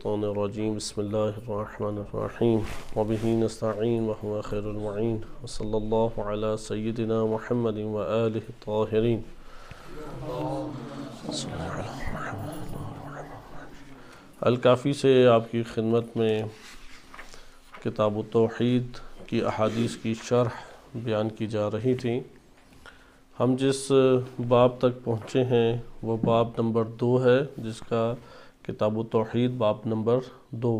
الشيطان الرجيم بسم الله الرحمن الرحيم وبه نستعين وهو خير المعين وصلى الله على سيدنا محمد وآله الطاهرين الكافي سے آپ کی خدمت میں کتاب التوحید کی احادیث کی شرح بیان کی جا رہی تھی ہم جس باب تک پہنچے ہیں وہ باب نمبر دو ہے جس کا किताब तोहद बाब नंबर दो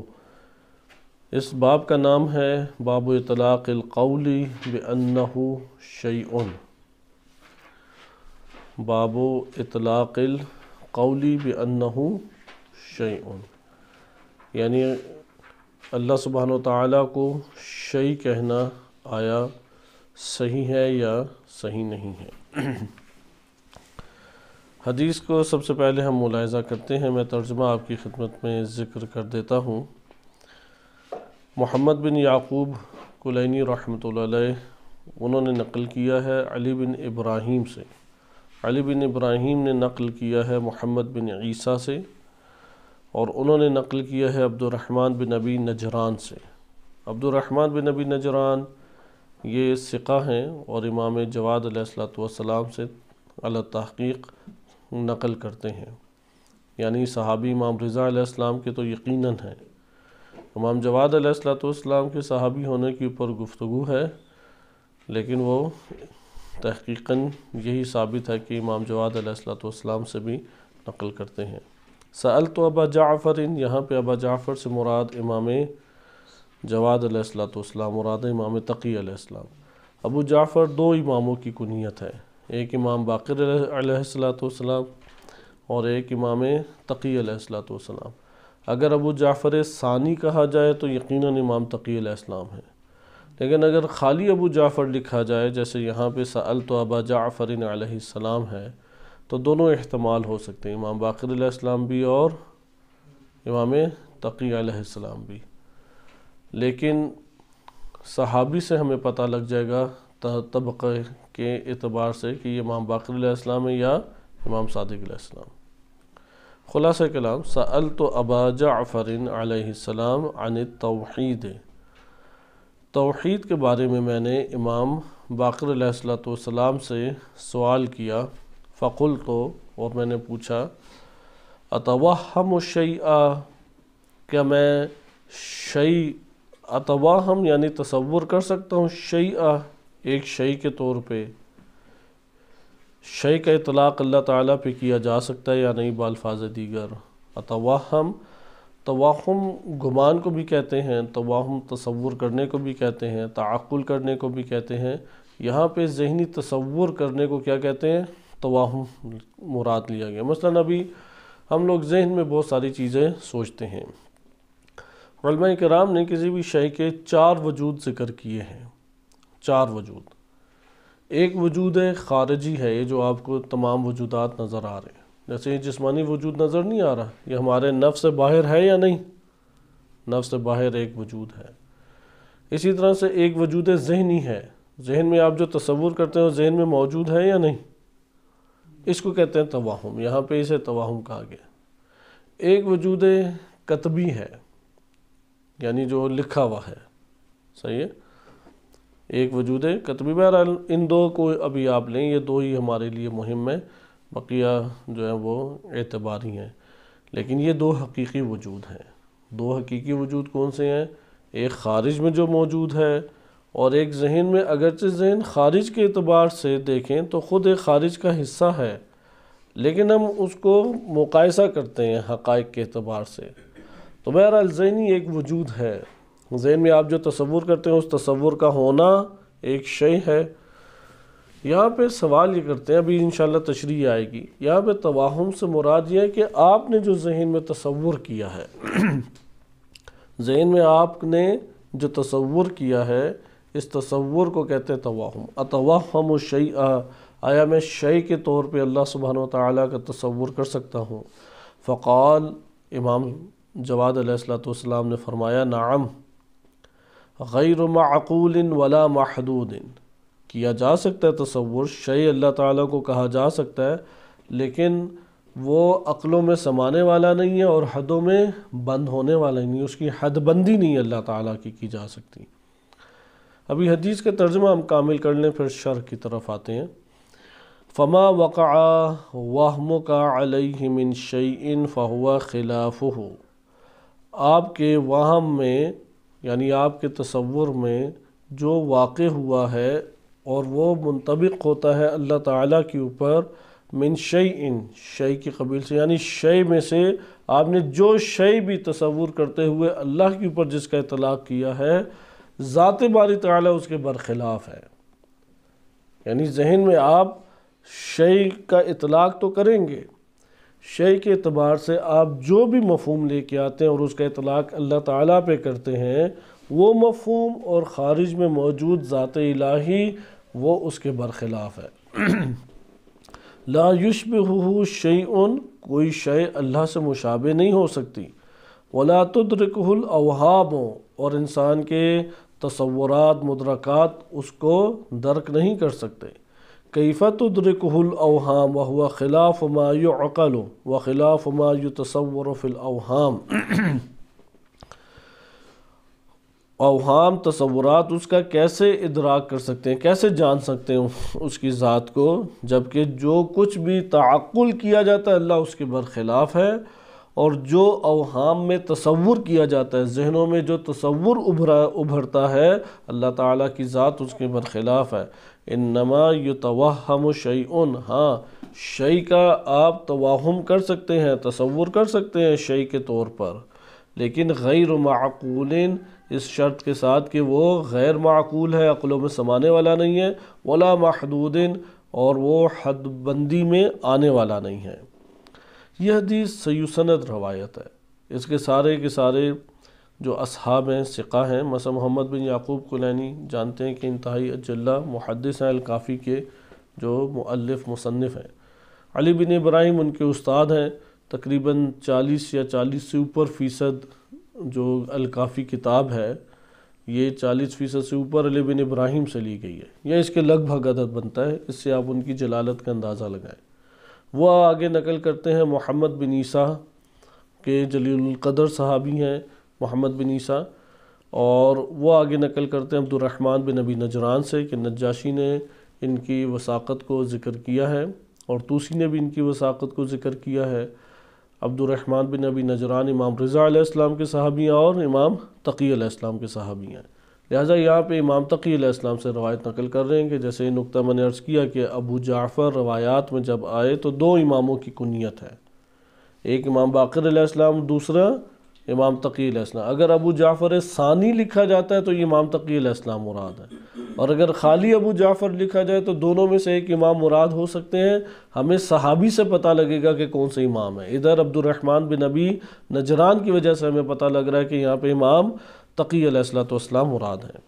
इस बाब का नाम है बाब तलाक़लकौली बन्नहू शैन बाबो कौली बन्नहू शैन यानी अल्लाह सुबहान ताली को शई कहना आया सही है या सही नहीं है हदीस को सबसे पहले हम मुलायजा करते हैं मैं तर्जमा आपकी खिदमत में ज़िक्र कर देता हूँ मोहम्मद बिन याकूब कुलैनी रहमत उन्होंने नकल किया है अली बिन इब्राहीम से अली बिन इब्राहीम ने नकल किया है मोहम्मद बिन ईसा से और उन्होंने नकल किया है अब्दुलरहमान बिन नबी नजरान से अब्दुलरहमान बिन नबी नजरान ये सिका हैं और इमाम जवाद सलाम से अल तहक़ीक़ नकल करते हैं यानी सहाबी इमाम रज़ा के तो यकीनन है इमाम जवाद अलैहिस्सलाम के सहाबी होने के ऊपर गुफ्तु है लेकिन वो तहक़ीकन यही साबित है कि इमाम जवाद अलैहिस्सलाम से भी नकल करते हैं सल तो अबा जाफ़र इन यहाँ पर अबा जाफ़र से मुराद इमाम जवाद अलैहिस्सलाम मुराद इमाम तकी अबू जाफ़र दो इमामों की कुनीत है एक इमाम बाकर सलाम और एक इमाम तकी सलाम अगर अबू जाफ़र सानी कहा जाए तो यकीनन इमाम तकी है लेकिन अगर खाली अबू जाफ़र लिखा जाए जैसे यहाँ पे साल तो अबा जाफ़रिन सलाम है तो दोनों अहतमाल हो सकते हैं इमाम बाकर भी और इमाम तकी सलाम भी लेकिन सहाबी से हमें पता लग जाएगा तबक़ के अतबार से कि इमाम बकर है या इमाम सदक ख़ुलास कलाम सल तो अबा जाफ़रिन आसमाम अन तोहद तोहद के बारे में मैंने इमाम बकर सलाम से सवाल किया फ़कुल तो और मैंने पूछा अतवाहम शैआ क्या मैं शई अतवाहम यानी तस्वुर कर सकता हूँ आ एक शई के तौर पर शई का इतलाक़ अल्लाह ताला पे किया जा सकता है या नहीं बालफाज दीगर अतवाहम तवाहम गुमान को भी कहते हैं तवाहम तसवुर करने को भी कहते हैं तक़ुल करने को भी कहते हैं यहाँ पे जहनी तसवुर करने को क्या कहते हैं तवाहम मुराद लिया गया मसला अभी हम लोग जहन में बहुत सारी चीज़ें सोचते हैं कराम ने किसी भी शय के चार वजूद ज़िक्र किए हैं चार वजूद एक वजूद है ख़ारजी है ये जो आपको तमाम वजूदात नज़र आ रहे हैं जैसे ये जिसमानी वजूद नज़र नहीं आ रहा ये हमारे नफ से बाहर है या नहीं नफ से बाहर एक वजूद है इसी तरह से एक वजूद जहनी है जहन में आप जो तस्वुर करते हैं जहन में मौजूद है या नहीं इसको कहते हैं तवाहम यहाँ पर इसे तवाहम कहा गया एक वजूद कतबी है यानी जो लिखा हुआ है सही है एक वजूद कतबी बहर इन दो को अभी आप लें ये दो ही हमारे लिए मुहिम है बकिया जो है वो एतबार ही हैं लेकिन ये दो हकीकी वजूद हैं दो हकीकी वजूद कौन से हैं एक ख़ारिज में जो मौजूद है और एक जहन में अगरचे जहन ख़ारिज के अतबार से देखें तो ख़ुद एक ख़ारिज का हिस्सा है लेकिन हम उसको मुकायसा करते हैं हक़ के अतबार से तो बहरहाल जहनी एक वजूद है जहन में आप जो तस्वुर करते हैं उस तस्वुर का होना एक शय है यहाँ पे सवाल ये करते हैं अभी इन शाला तशरी आएगी यहाँ पे तवाहम से मुराद ये है कि आपने जो जहन में तस्वुर किया है जहन में आपने जो तस्वुर किया है इस तस्वुर को कहते हैं तवाहम अतवाहम शई आया मैं शय के तौर पे अल्लाह सुबहान तला का तस्वुर कर सकता हूँ फ़काल इमाम जवाद अलैहिस्सलाम ने फरमाया नाम गैर मक़ूल वला महदूद किया जा सकता है तस्वुर शय अल्लाह ताला को कहा जा सकता है लेकिन वो अक्लों में समाने वाला नहीं है और हदों में बंद होने वाला नहीं है उसकी हदबंदी नहीं अल्लाह ताला की की जा सकती अभी हदीस का तर्जमा हम कामिल कर लें फिर शर की तरफ आते हैं फमा वक़ा वाहम का अलमिन शैन फ़हुआ खिलाफ़ आपके वहम में यानी आपके तस्वुर में जो वाक़ हुआ है और वो मुंतबिक होता है अल्लाह ताला के ऊपर मिन शई इन शई के कबील से यानी शई में से आपने जो शई भी तस्वुर करते हुए अल्लाह के ऊपर जिसका इतलाक़ किया है ज़ात बारी ताला उसके बरखिलाफ़ है यानी जहन में आप शई का इतलाक़ तो करेंगे शे के अतबार से आप जो भी मफहम लेके आते हैं और उसका इतलाक़ अल्लाह ताला पे करते हैं वो मफहम और ख़ारिज में मौजूद ज़ात इलाही वो उसके बरखिलाफ़ है लायुशब हु शई कोई शे अल्लाह से मुशाबे नहीं हो सकती वलातुद्रकहुल अवहाबों और इंसान के तस्वुरात मुद्रकात उसको दर्क नहीं कर सकते कैफ़तुद्रिकहलअाम वह ख़िलाफ़ अक़ल व ख़िलाफ़ मायु तस्वरफ़िलअाम अवहाम तस्वुरात उसका कैसे इदराक कर सकते हैं कैसे जान सकते हैं उसकी ज़ात को जबकि जो कुछ भी तक़ुल किया जाता है अल्लाह उसके बरखिलाफ़ है और जो अवहाम में तस्वुर किया जाता है जहनों में जो तस्वुर उभरा उभरता है अल्लाह ताली की ज़ात उसके बरखिलाफ़ है इनमा यु तवाहम शई उन हाँ शई का आप तवाहम कर सकते हैं तस्वुर कर सकते हैं शई के तौर पर लेकिन गैर माकूल इस शर्त के साथ कि वो गैर माकूल है अकलों में समाने वाला नहीं है वला महदूदिन और वो हदबंदी में आने वाला नहीं है यह दी सयुसनत रवायत है इसके सारे के सारे जो असहाब हैं सिका हैं मसा मोहम्मद बिन याकूब कुलैनी जानते हैं कि इंतहाई अजल्ला मुहदस हैं अलकाफ़ी के जो मुल्फ़ मुसनफ़ हैं अली बिन इब्राहिम उनके उस्ताद हैं तकरीबन 40 या 40 से ऊपर फ़ीसद जो अलकाफ़ी किताब है ये 40 फ़ीसद से ऊपर अली बिन इब्राहिम से ली गई है या इसके लगभग अदद बनता है इससे आप उनकी जलालत का अंदाज़ा लगाएं वह आगे नकल करते हैं मोहम्मद बिन ईसा के जलीलकदर सहाबी हैं मोहम्मद बिन ईसा और वो आगे नकल करते हैं अब्दुलरहमान बिन नबी नजरान से कि नजाशी ने इनकी वसाक़त को ज़िक्र किया है और तूसी ने भी इनकी वसाक़त को ज़िक्र किया है अब्दुलरहमान बिन नबी नजरान इमाम रज़ा आलाम के साहबी हैं और इमाम तकी अलैहिस्सलाम के साहबी हैं लिहाजा यहाँ पर इमाम तकी अलैहिस्सलाम से रवायत नकल कर रहे हैं कि जैसे नुकता मैंने अर्ज़ किया कि अबू जाफ़र रवायात में जब आए तो दो इमामों की कुनीत है एक इमाम बाकर दूसरा इमाम तकील इस्लाम अगर अबू जाफ़र सानी लिखा जाता है तो इमाम तकी इस्लाम मुराद है और अगर खाली अबू जाफ़र लिखा जाए तो दोनों में से एक इमाम मुराद हो सकते हैं हमें सहाबी से पता लगेगा कि कौन सा इमाम है इधर अब्दुलरहमान बिन अबी नजरान की वजह से हमें पता लग रहा है कि यहाँ पर इमाम तकी अलैहिस्सलाम मुराद हैं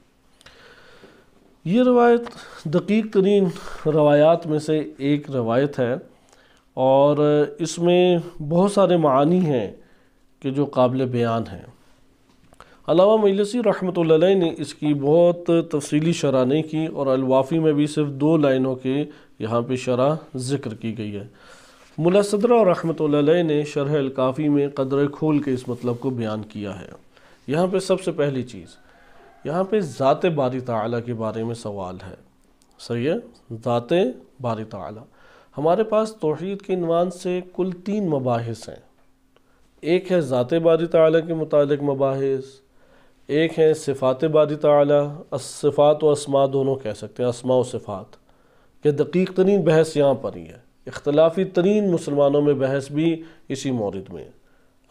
ये रवायत दकीक तरीन रवायात में से एक रवायत है और इसमें बहुत सारे मानी हैं के जो काबिल बयान हैं अलावा मजलसी रहमत ने इसकी बहुत तफसीली शरह नहीं की और अलवाफ़ी में भी सिर्फ दो लाइनों के यहाँ पर शरह ज़िक्र की गई है मुला सदरा रहमत ने शरह अलकाफ़ी में कदर खोल के इस मतलब को बयान किया है यहाँ पर सबसे पहली चीज़ यहाँ पर ज़ात बारी तला के बारे में सवाल है सही है ज़ात बारी तला हमारे पास तोहद के नवान से कुल तीन मबास हैं एक है ज़ात बारी ताली के मुतल मबास एक है सिफ़ात बारी ताली व दोनों कह सकते हैं असमा व सिफ़ात के दकीक तरीन बहस यहाँ पर ही है इख्लाफी तरीन मुसलमानों में बहस भी इसी मौरद में है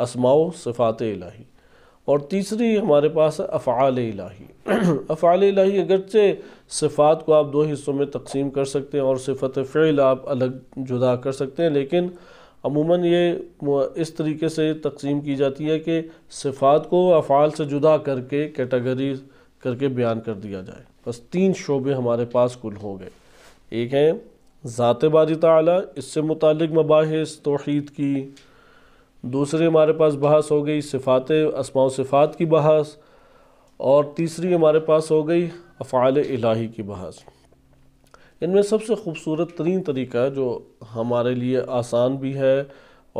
असमा सिफ़ात इलाही और तीसरी हमारे पास है अफ़ाल इलाही अफ़ाल इलाही अगरचे सिफ़ात को आप दो हिस्सों में तकसीम कर सकते हैं और सिफत फ़ैल आप अलग जुदा कर सकते हैं लेकिन अमूमन ये इस तरीके से तकसीम की जाती है कि सिफात को अफ़ाल से जुदा करके कैटेगरी करके बयान कर दिया जाए बस तीन शोबे हमारे पास कुल हो गए एक हैं ज़ात बारी ताला इससे मुतक मबास तोहद की दूसरी हमारे पास बहस हो गई सिफात असमा सिफ़ात की बहस और तीसरी हमारे पास हो गई अफ़ाल इलाही की बहस इनमें सबसे खूबसूरत तरीन तरीका जो हमारे लिए आसान भी है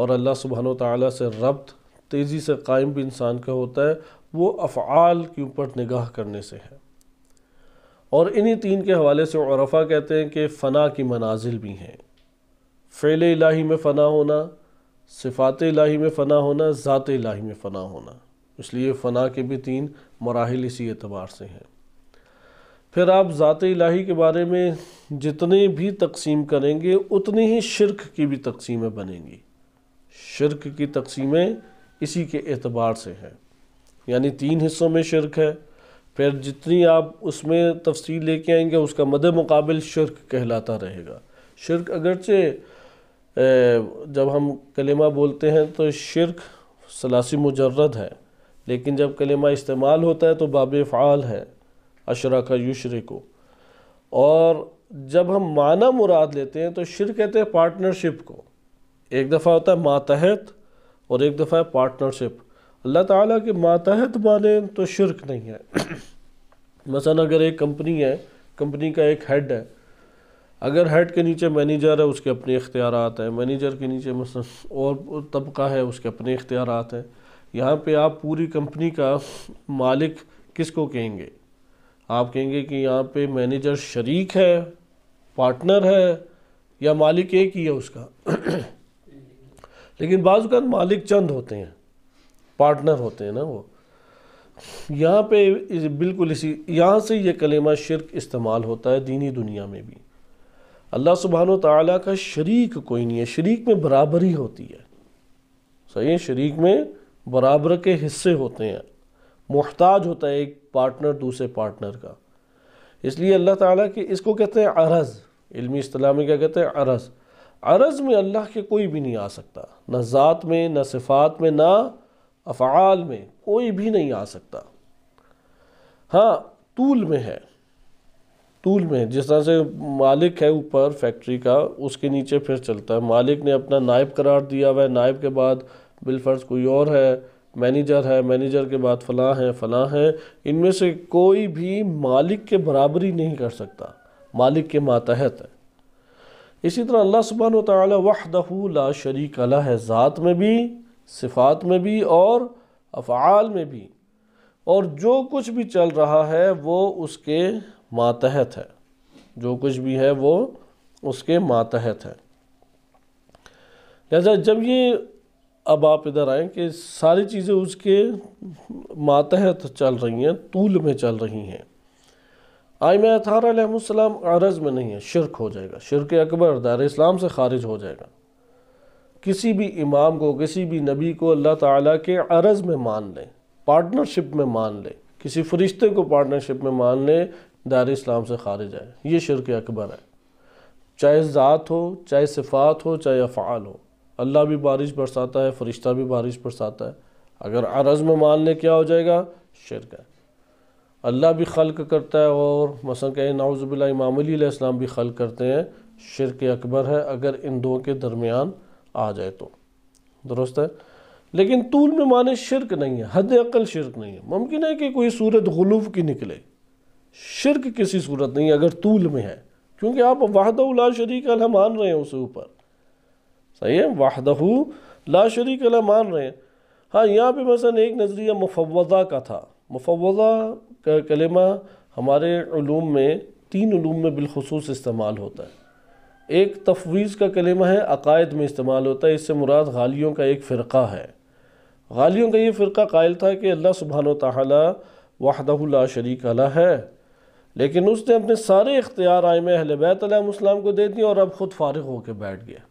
और अल्लाह सुबहान तला से रब्त तेज़ी से कायम भी इंसान का होता है वो अफ़ाल के ऊपर निगाह करने से है और इन्हीं तीन के हवाले से औरफ़ा कहते हैं कि फ़ना की मनाजिल भी हैं फ़ैल इलाही में फ़ना होना सिफ़ात इलाही में फ़ना होना ज़ात इलाही में फ़ना होना इसलिए फ़ना के भी तीन मराहल इसी एतबार से हैं फिर आप ज़ात इलाही के बारे में जितने भी तकसीम करेंगे उतनी ही शिरक की भी तकसीमें बनेंगी शिरक की तकसीमें इसी के एतबार से हैं यानी तीन हिस्सों में शिरक है फिर जितनी आप उसमें तफसील लेके आएंगे उसका मद मुकाबल शिरक कहलाता रहेगा शिरक अगरचे जब हम कलेमा बोलते हैं तो शिरक सलासी मुजर्रद है लेकिन जब कलेमा इस्तेमाल होता है तो बाब फ़ाल है अशरक को और जब हम माना मुराद लेते हैं तो शिर कहते हैं पार्टनरशिप को एक दफ़ा होता है मातहत और एक दफ़ा है पार्टनरशिप अल्लाह ताला के मातहत माने तो शिरक नहीं है मसलन अगर एक कंपनी है कंपनी का एक हेड है अगर हेड के नीचे मैनेजर है उसके अपने इख्तियार हैं मैनेजर के नीचे मसलन और तबका है उसके अपने इख्तियार हैं यहाँ पे आप पूरी कंपनी का मालिक किसको कहेंगे आप कहेंगे कि यहाँ पे मैनेजर शरीक है पार्टनर है या मालिक एक ही है उसका लेकिन बाज़ मालिक चंद होते हैं पार्टनर होते हैं ना वो यहाँ पे इस बिल्कुल इसी यहाँ से ये कलेमा शिरक इस्तेमाल होता है दीनी दुनिया में भी अल्लाह सुबहान तला का शरीक कोई नहीं है शरीक में बराबरी होती है सही है शरीक में बराबर के हिस्से होते हैं मोहताज होता है एक पार्टनर दूसरे पार्टनर का इसलिए अल्लाह ताला के इसको कहते हैं अरज़ इल्मी असलाह में क्या कहते हैं अरज़ अरज़ में अल्लाह के कोई भी नहीं आ सकता न ज़ात में न सिफ़ात में ना अफ़ाल में कोई भी नहीं आ सकता हाँ तूल में है तूल में जिस तरह से मालिक है ऊपर फैक्ट्री का उसके नीचे फिर चलता है मालिक ने अपना नायब करार दिया हुआ है नायब के बाद बिलफर्ज कोई और है मैनेजर है मैनेजर के बाद फ़लाँ हैं फ़लाँ हैं इनमें से कोई भी मालिक के बराबरी नहीं कर सकता मालिक के मातहत है इसी तरह अल्लाह सुबहान ताली वहदहू ला शरीक अला है ज़ात में भी सिफात में भी और अफ़ाल में भी और जो कुछ भी चल रहा है वो उसके मातहत है जो कुछ भी है वो उसके मातहत है लिहाजा जब ये अब आप इधर आएँ कि सारी चीज़ें उसके मातहत चल रही हैं तूल में चल रही हैं आयम अतारसम अरज में नहीं है शिरक हो जाएगा शिरक अकबर दार इस्लाम से खारिज हो जाएगा किसी भी इमाम को किसी भी नबी को अल्लाह ताला के अरज में मान लें पार्टनरशिप में मान लें किसी फरिश्ते को पार्टनरशिप में मान लें दार इस्लाम से खारिज आए ये शिरक अकबर है चाहे ज़ात हो चाहे सिफात हो चाहे अफ़ाल हो अल्लाह भी बारिश बरसाता है फ़रिश्ता भी बारिश बरसाता है अगर अरज़ में मान लें क्या हो जाएगा शिरक है अल्लाह भी खल्क करता है और मसन कहें नाउज़बिल इमाम भी खल़ करते हैं शिरक अकबर है अगर इन दो के दरमियान आ जाए तो दुरुस्त है लेकिन तूल में माने शिरक नहीं है हद अकल शिरक नहीं है मुमकिन है कि कोई सूरत गलूफ की निकले शिरक किसी सूरत नहीं है अगर तूल में है क्योंकि आप वाहद उला शरीक अल मान रहे हैं उसे ऊपर सही है वाहदहू ला शरीक ला मान रहे हैं हाँ यहाँ पे मसलन एक नज़रिया मुफवदा का था मुफवदा का कलेमा हमारे ूम में तीन ूम में बिलखसूस इस्तेमाल होता है एक तफवीज़ का कलेमा है अकायद में इस्तेमाल होता है इससे मुराद गालियों का एक फ़िरका है गालियों का ये फ़िरका कायल था कि अल्लाह सुबहान ताली ला शरीक अला है लेकिन उसने अपने सारे इख्तियार आयम अहल बैतम को दे दिए और अब ख़ुद फारग होकर बैठ गया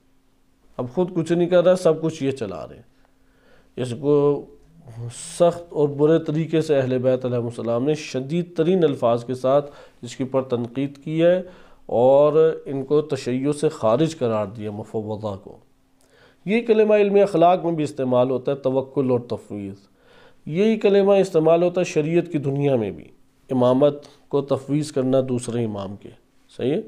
अब ख़ुद कुछ नहीं कर रहा सब कुछ ये चला रहे हैं इसको सख्त और बुरे तरीके से अहल बैतम ने शदीद तरीन अल्फाज के साथ इसके ऊपर तनकीद की है और इनको तशैयों से खारिज करार दिया मफवदा को ये कलमा इलम अखलाक में भी इस्तेमाल होता है तवक्ल और तफवीज़ यही कलमा इस्तेमाल होता है शरीयत की दुनिया में भी इमामत को तफवीज़ करना दूसरे इमाम के सही है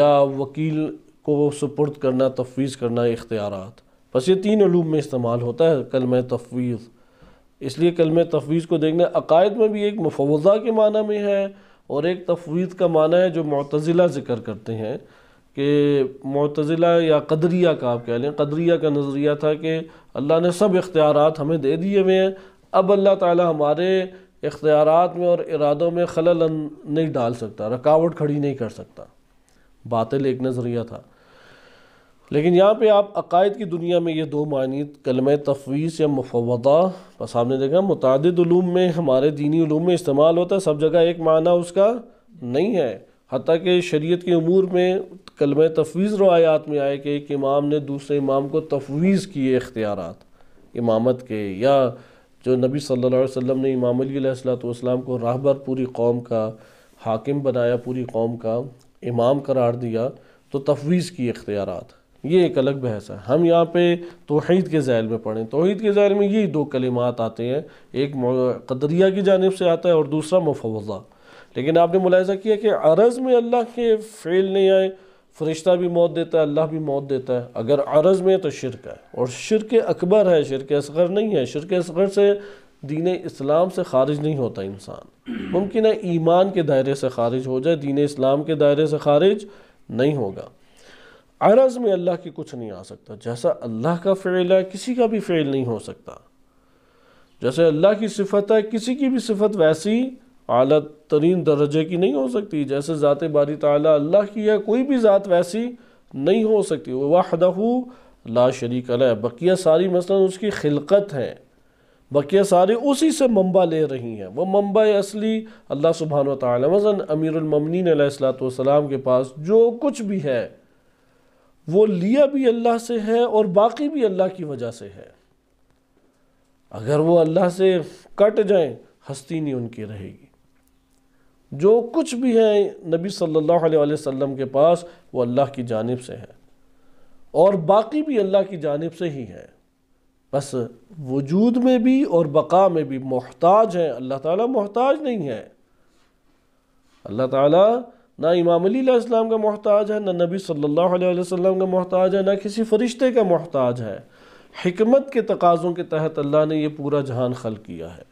या वकील को सुपुर्द करना तफवीज़ करना इख्तियारात बस ये तीन अलूम में इस्तेमाल होता है कलम तफवीज़ इसलिए कलम तफवीज़ को देखना अकायद में भी एक मफवज़ा के माना में है और एक तफवीज़ का माना है जो मतज़िला ज़िक्र करते हैं कि मतज़िला या कदरिया का आप कह लें कदरिया का नज़रिया था कि अल्लाह ने सब इख्तियार हमें दे दिए हुए हैं अब अल्लाह ताला हमारे इख्तियार में और इरादों में खलल नहीं डाल सकता रुकावट खड़ी नहीं कर सकता बातिल एक नज़रिया था लेकिन यहाँ पे आप अकायद की दुनिया में ये दो मानी कलम तफवीज़ या मफवदा सामने देखा मुतदूम में हमारे दीनी ूम में इस्तेमाल होता है सब जगह एक माना उसका नहीं है हती कि शरीत के अमूर में कलम तफवीज़ रवायात में आए कि एक इमाम ने दूसरे इमाम को तफवीज़ किए इख्तियार इमामत के या जो नबी सल्ला वसम ने इमाम सलाम को राहबर पूरी कौम का हाकिम बनाया पूरी कौम का इमाम करार दिया तो तफवीज़ की इख्तियार ये एक अलग बहस है हम यहाँ पे तोहद के जैल में पढ़ें तोहहीद के जैल में यही दो कलिमात आते हैं एक कदरिया की जानब से आता है और दूसरा मुफवज़ा लेकिन आपने मुलायजा किया कि अरज़ में अल्लाह के फेल नहीं आए फरिश्ता भी मौत देता है अल्लाह भी मौत देता है अगर अरज़ में तो शिरक है और शिरक अकबर है शिरक असगर नहीं है शिरक असगर से दीन इस्लाम से खारिज नहीं होता इंसान मुमकिन है ईमान के दायरे से खारिज हो जाए दीन इस्लाम के दायरे से खारिज नहीं होगा अरज़ में अल्लाह की कुछ नहीं आ सकता जैसा अल्लाह का फ़ेल है किसी का भी फ़ेल नहीं हो सकता जैसे अल्लाह की सिफत है किसी की भी सिफत वैसी अली तरीन दर्जे की नहीं हो सकती जैसे ज़ात बारी ताली अल्लाह की है कोई भी ज़ात वैसी नहीं हो सकती वाहदहू ला शरीक अल बकिया सारी मसलन उसकी खिलकत है बकिया सारी उसी से मंबा ले रही हैं वह मंबा असली अल्लाह सुबहान तमज़न अमीरममिन सलाम के पास जो कुछ भी है वो लिया भी अल्लाह से है और बाकी भी अल्लाह की वजह से है अगर वो अल्लाह से कट जाए हस्ती नहीं उनकी रहेगी जो कुछ भी है नबी सल्लल्लाहु अलैहि वसल्लम के पास वो अल्लाह की जानब से है और बाकी भी अल्लाह की जानब से ही है बस वजूद में भी और बका में भी मोहताज है अल्लाह ताला मोहताज नहीं है अल्लाह ताला ना इमाम अलीसम का मोहताज है ना नबी सल्लल्लाहु अलैहि वसल्लम का मोहताज है ना किसी फरिश्ते का मोहताज है हमत के तकाज़ों के तहत अल्लाह ने यह पूरा जहान खल किया है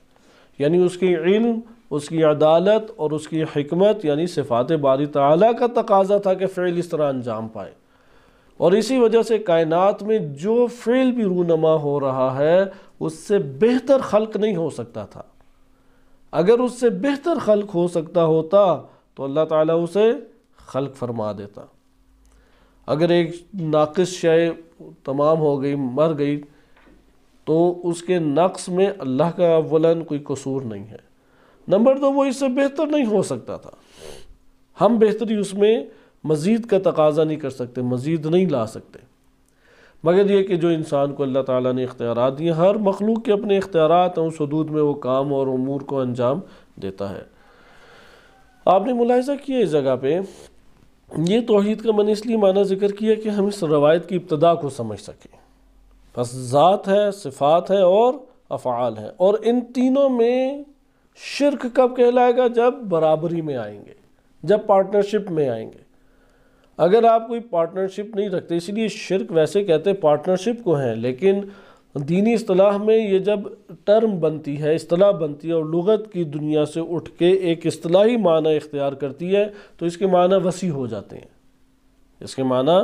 यानी उसकी इल्म उसकी अदालत और उसकी हमत यानी सिफात बारी तला का तकाजा था कि फ़ेल इस तरह अंजाम पाए और इसी वजह से कायनत में जो फ़ेल भी रूनमा हो रहा है उससे बेहतर खल्क नहीं हो सकता था अगर उससे बेहतर खल्क हो सकता होता तो अल्लाह ताला उसे खल्क फरमा देता अगर एक नाकस शय तमाम हो गई मर गई तो उसके नक्स में अल्लाह का अवलन कोई कसूर नहीं है नंबर दो वो इससे बेहतर नहीं हो सकता था हम बेहतरी उसमें मज़ीद का तकाजा नहीं कर सकते मज़ीद नहीं ला सकते मगर यह कि जो इंसान को अल्लाह ताला ने इख्तियार दिए हर मखलूक के अपने इख्तियार हैं उस हदूद में वो काम और अमूर को अंजाम देता है आपने मुलाज़ा किया इस जगह पर ये तोहहीद का मैंने इसलिए माना जिक्र किया कि हम इस रवायत की इब्तदा को समझ सकें बस ज़ात है सिफात है और अफ़ाल है और इन तीनों में शिरक कब कहलाएगा जब बराबरी में आएंगे जब पार्टनरशिप में आएंगे अगर आप कोई पार्टनरशिप नहीं रखते इसलिए शिरक वैसे कहते पार्टनरशिप को हैं लेकिन दीनी असलाह में ये जब टर्म बनती है असलाह बनती है और लगत की दुनिया से उठ के एक असलाही माना इख्तियार करती है तो इसके माना वसी हो जाते हैं इसके माना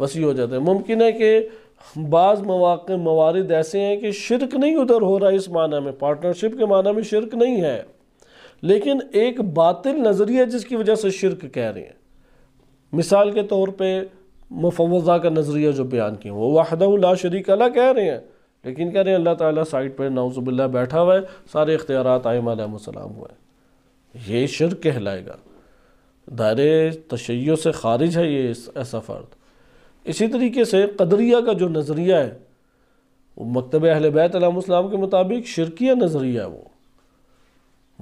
वसी हो जाते हैं मुमकिन है कि बाज़ मौाक मवारद ऐसे हैं कि शिरक नहीं उधर हो रहा है इस माना में पार्टनरशिप के माना में शिरक नहीं है लेकिन एक बातिल नज़रिया जिसकी वजह से शिरक कह रहे हैं मिसाल के तौर पर मुफवज़ा का नज़रिया जो बयान किया वो वाहदा ला शरीक अला कह रहे हैं लेकिन कह रहे हैं अल्लाह ताला साइड पर नाउजुबिल्ला बैठा हुआ है सारे इख्तियार आयम सलाम हुआ है ये शिर कहलाएगा दायरे तशैयों से खारिज है ये ऐसा फ़र्द इसी तरीके से कदरिया का जो नज़रिया है वो मकतब अहल बैतम के मुताबिक शिरकिया नज़रिया है वो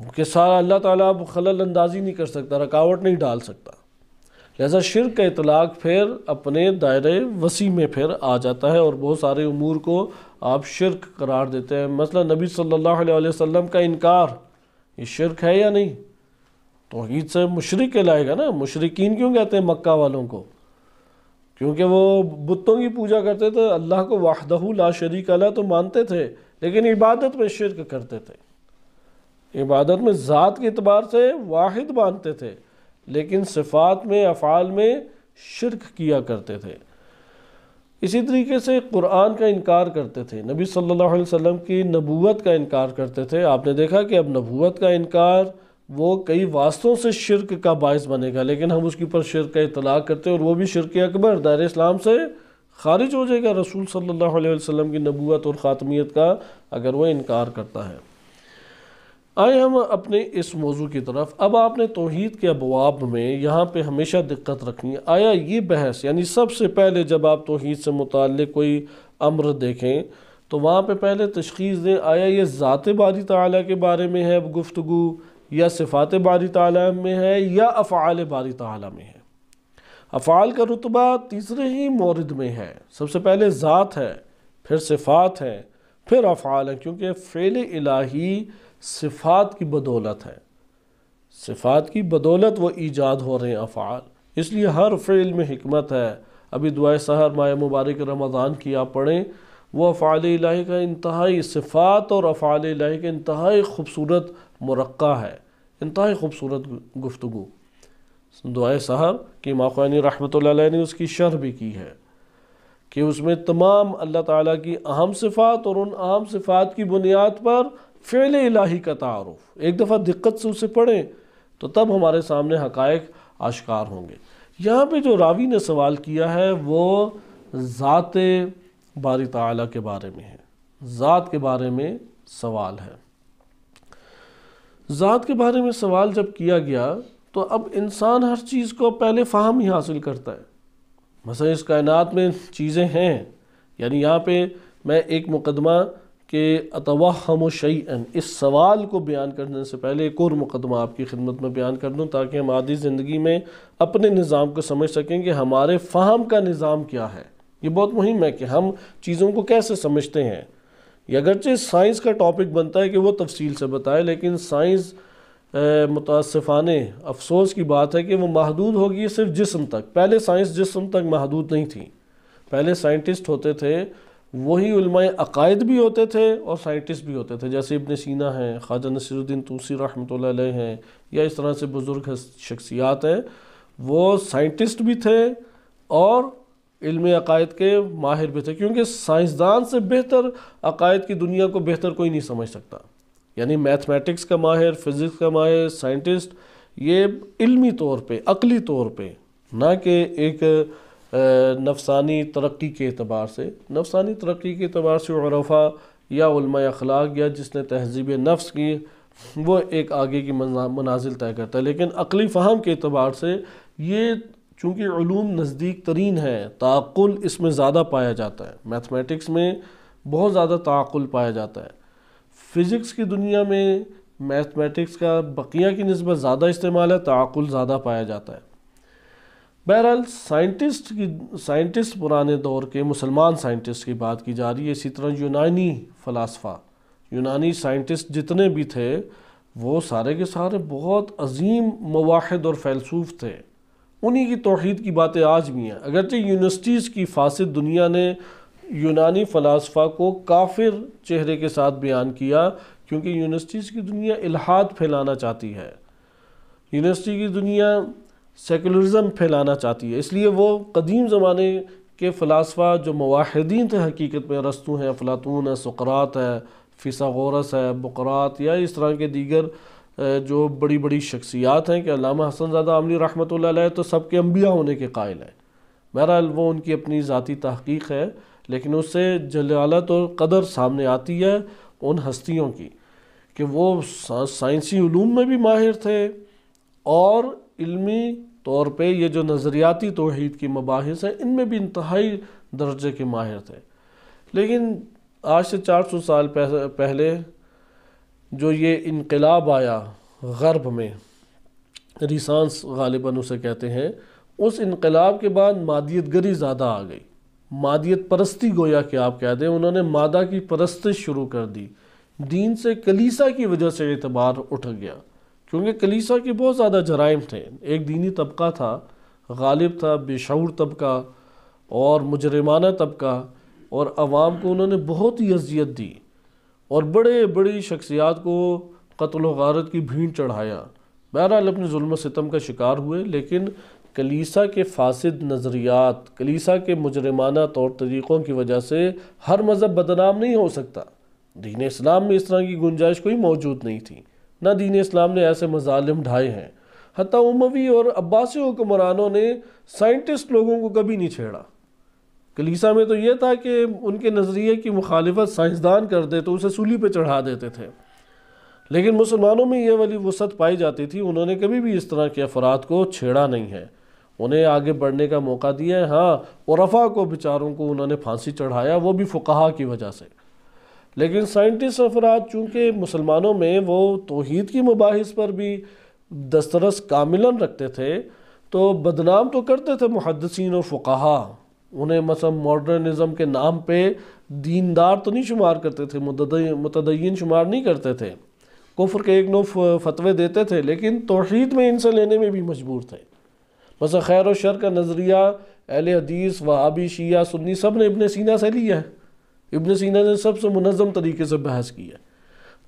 उनके सारा अल्लाह ताला अब खलल अंदाजी नहीं कर सकता रकावट नहीं डाल सकता लिहाजा शिर का इतलाक़ फिर अपने दायरे वसी में फिर आ जाता है और बहुत सारे अमूर को आप शिरक करार देते हैं मसला नबी सल्लल्लाहु अलैहि वसल्लम का इनकार ये शिरक है या नहीं तोहहीद से मशरक कहलाएगा ना मशरकिन क्यों कहते हैं मक्का वालों को क्योंकि वो बुतों की पूजा करते थे अल्लाह को वाहदहू ला शरीक अला तो मानते थे लेकिन इबादत में शिरक करते थे इबादत में ज़ात के अतबार से वाहिद मानते थे लेकिन सिफात में अफ़ाल में शिरक किया करते थे इसी तरीके से कुरान का इनकार करते थे नबी सल्लल्लाहु अलैहि वसल्लम की नबूवत का इनकार करते थे आपने देखा कि अब नबूवत का इनकार वो कई वास्तों से शिरक का बायस बनेगा लेकिन हम उसके ऊपर शिरक का इतलाक़ करते हैं और वो भी शिरक अकबर दायर इस्लाम से खारिज हो जाएगा रसूल सल्लल्लाहु अलैहि वसल्लम की नबूवत और ख़ातमियत का अगर वो इनकार करता है आए हम अपने इस मौजू की तरफ अब आपने तोहद के अबवाब में यहाँ पर हमेशा दिक्कत रखनी है आया ये बहस यानी सबसे पहले जब आप तोहद से मुतल कोई अम्र देखें तो वहाँ पर पहले तशखीस दें आया ये ज़ात बारी ताली के बारे में है गुफ्तु या सिफ़ात बारी ताली में है या अफ़ाल बारी ताली में है अफ़ाल का रुतबा तीसरे ही मोरद में है सबसे पहले ज़ात है फिर सिफ़ात है फिर अफ़ाल है क्योंकि फ़ेल इलाही सिफ़ात की बदौलत है सिफ़ात की बदौलत वो ईजाद हो रहे हैं अफ़ाल इसलिए हर फ़ेल में हमत है अभी दुआ सहर माए मुबारक रमज़ान की आप पढ़ें वह अफ़ाल लाही का इंतहाई सिफ़ात और अफ़ाल लाही का इंतहाई खूबसूरत मरक़ा है इंतहाई खूबसूरत गुफ्तु दुआ सहर की माखानी रहमत ने उसकी शर भी की है कि उसमें तमाम अल्लाह ताली की अहम सिफ़ात और उन अहम सिफ़ात की बुनियाद पर फ़ेल इलाही का तारफ़ एक दफ़ा दिक्कत से उसे पढ़े तो तब हमारे सामने हकायक आश्कार होंगे यहाँ पे जो रावी ने सवाल किया है वो ज़ात बारी ताली के बारे में है ज़ात के बारे में सवाल है ज़ात के बारे में सवाल जब किया गया तो अब इंसान हर चीज़ को पहले फ़ाहम ही हासिल करता है मसलन इस कायनात में चीज़ें हैं यानी यहाँ पे मैं एक मुकदमा कि अतवाहम शईन इस सवाल को बयान करने से पहले एक और मुकदमा आपकी खिदमत में बयान कर दूँ ताकि हम आदि ज़िंदगी में अपने निज़ाम को समझ सकें कि हमारे फ़हम का निज़ाम क्या है ये बहुत मुहिम है कि हम चीज़ों को कैसे समझते हैं ये अगरचे साइंस का टॉपिक बनता है कि वो तफसील से बताए लेकिन साइंस मुतासफ़ाने अफसोस की बात है कि वो महदूद होगी सिर्फ जिसम तक पहले साइंस जिसम तक महदूद नहीं थी पहले साइंटिस्ट होते थे वही उलमाए अकायद भी होते थे और साइंटिस्ट भी होते थे जैसे इबन सीना हैं ख्वाजा नसरुद्दीन तूसी रहमत हैं या इस तरह से बुज़ुर्ग शख्सियात हैं वो साइंटिस्ट भी थे और इल्म अकायद के माहिर भी थे क्योंकि साइंसदान से बेहतर अकायद की दुनिया को बेहतर कोई नहीं समझ सकता यानी मैथमेटिक्स का माहिर फिज़िक्स का माहिर साइंटिस्ट ये इल्मी तौर पे अकली तौर पे ना कि एक नफसानी तरक्की के अतबार से नफसानी तरक्की के अतबार से उरफ़ा या अखलाक या जिसने तहजीब नफ्स की वो एक आगे की मनाजिल तय करता है लेकिन अकली फ़हम के अतबार से ये चूँकि ूम नज़दीक तरीन है ताकुल इसमें ज़्यादा पाया जाता है मैथमेटिक्स में बहुत ज़्यादा ताकुल पाया जाता है फ़िज़िक्स की दुनिया में मैथमेटिक्स का बकिया की नस्बत ज़्यादा इस्तेमाल है ताकुल ज़्यादा पाया जाता है बहरहाल साइंटिस्ट की साइंटिस्ट पुराने दौर के मुसलमान साइंटिस्ट की बात की जा रही है इसी तरह यूनानी फ़लासफ़ा यूनानी साइंटिस्ट जितने भी थे वो सारे के सारे बहुत अजीम मवाहद और फ़ैलसूफ़ थे उन्हीं की तोहद की बातें आज भी हैं अगरचे यूनिवर्सिटीज़ की फासद दुनिया ने यूनानी फ़लासफ़ा को काफिर चेहरे के साथ बयान किया क्योंकि यूनिवर्सिटीज़ की दुनिया इलाहाद फैलाना चाहती है यूनिवर्सिटी की दुनिया सेकुलरिज़म फैलाना चाहती है इसलिए वो कदीम ज़माने के फ़लासफ़ा जो मवाहदीन थे हकीकत में रस्तू हैं अफलातून है सकरात है फ़िसागोरस है बकरात या इस तरह के दीगर जो बड़ी बड़ी शख्सियात हैं कि अलामा ज्यादा अमली रहमत ला तो सबके अम्बिया होने के कायल हैं बहरहाल वो उनकी अपनी ज़ाती तहकीक है लेकिन उससे जलालत और कदर सामने आती है उन हस्तियों की कि वो साइंसी में भी माहिर थे और इल्मी तौर पे ये जो नज़रियाती तोहद की मबाहस हैं इनमें भी इंतहाई दर्जे के माहिर थे लेकिन आज से चार सौ साल पहले जो ये इनकलाब आया गर्ब में रिसांस गालिबा उसे कहते हैं उस इनकलाब के बाद मादियत गरी ज़्यादा आ गई मादियत परस्ती गोया कि आप कह दें उन्होंने मादा की परस्त शुरू कर दी दीन से कलीसा की वजह से एतबार उठ गया क्योंकि कलीसा के बहुत ज़्यादा जराइम थे एक दीनी तबका था गालिब था बेशर तबका और मुजरमाना तबका और आवाम को उन्होंने बहुत ही अजियत दी और बड़े बड़ी शख्सियात को कत्ल गारत की भीड़ चढ़ाया बहरहाल अपने जुल्म सितम का शिकार हुए लेकिन कलीसा के फासद नज़रियात कलीसा के मुजरमाना तौर तरीक़ों की वजह से हर मज़हब बदनाम नहीं हो सकता दीन इस्लाम में इस तरह की गुंजाइश कोई मौजूद नहीं थी ना दीन इस्लाम ने ऐसे मजालम ढाए हैं हती उमवी और अब्बासी हुक्मरानों ने साइंटिस्ट लोगों को कभी नहीं छेड़ा कलीसा में तो ये था कि उनके नज़रिए की मुखालफत साइंसदान कर दे तो उसे सूली पर चढ़ा देते थे लेकिन मुसलमानों में यह वाली वसत पाई जाती थी उन्होंने कभी भी इस तरह के अफराद को छेड़ा नहीं है उन्हें आगे बढ़ने का मौका दिया है हाँ और रफ़ा को बेचारों को उन्होंने फांसी चढ़ाया वो भी फ़ुकाहा की वजह से लेकिन साइंटिस्ट अफराद चूँकि मुसलमानों में वो तोहद की मुबास पर भी दस्तरस कामिलन रखते थे तो बदनाम तो करते थे मुहदसिन और फ़ुकाहा उन्हें मसम मॉडर्निज़म के नाम पर दीनदार तो नहीं शुमार करते थे मतदीन शुमार नहीं करते थे कुफर के एक नो फतवे देते थे लेकिन तोहद में इनसे लेने में भी मजबूर थे बस खैर व शर का नज़रिया अहल हदीस वहाबी शिया सुन्नी सब ने अपने सीना से लिया है इबन सीना ने सबसे मनज़म तरीके से बहस की है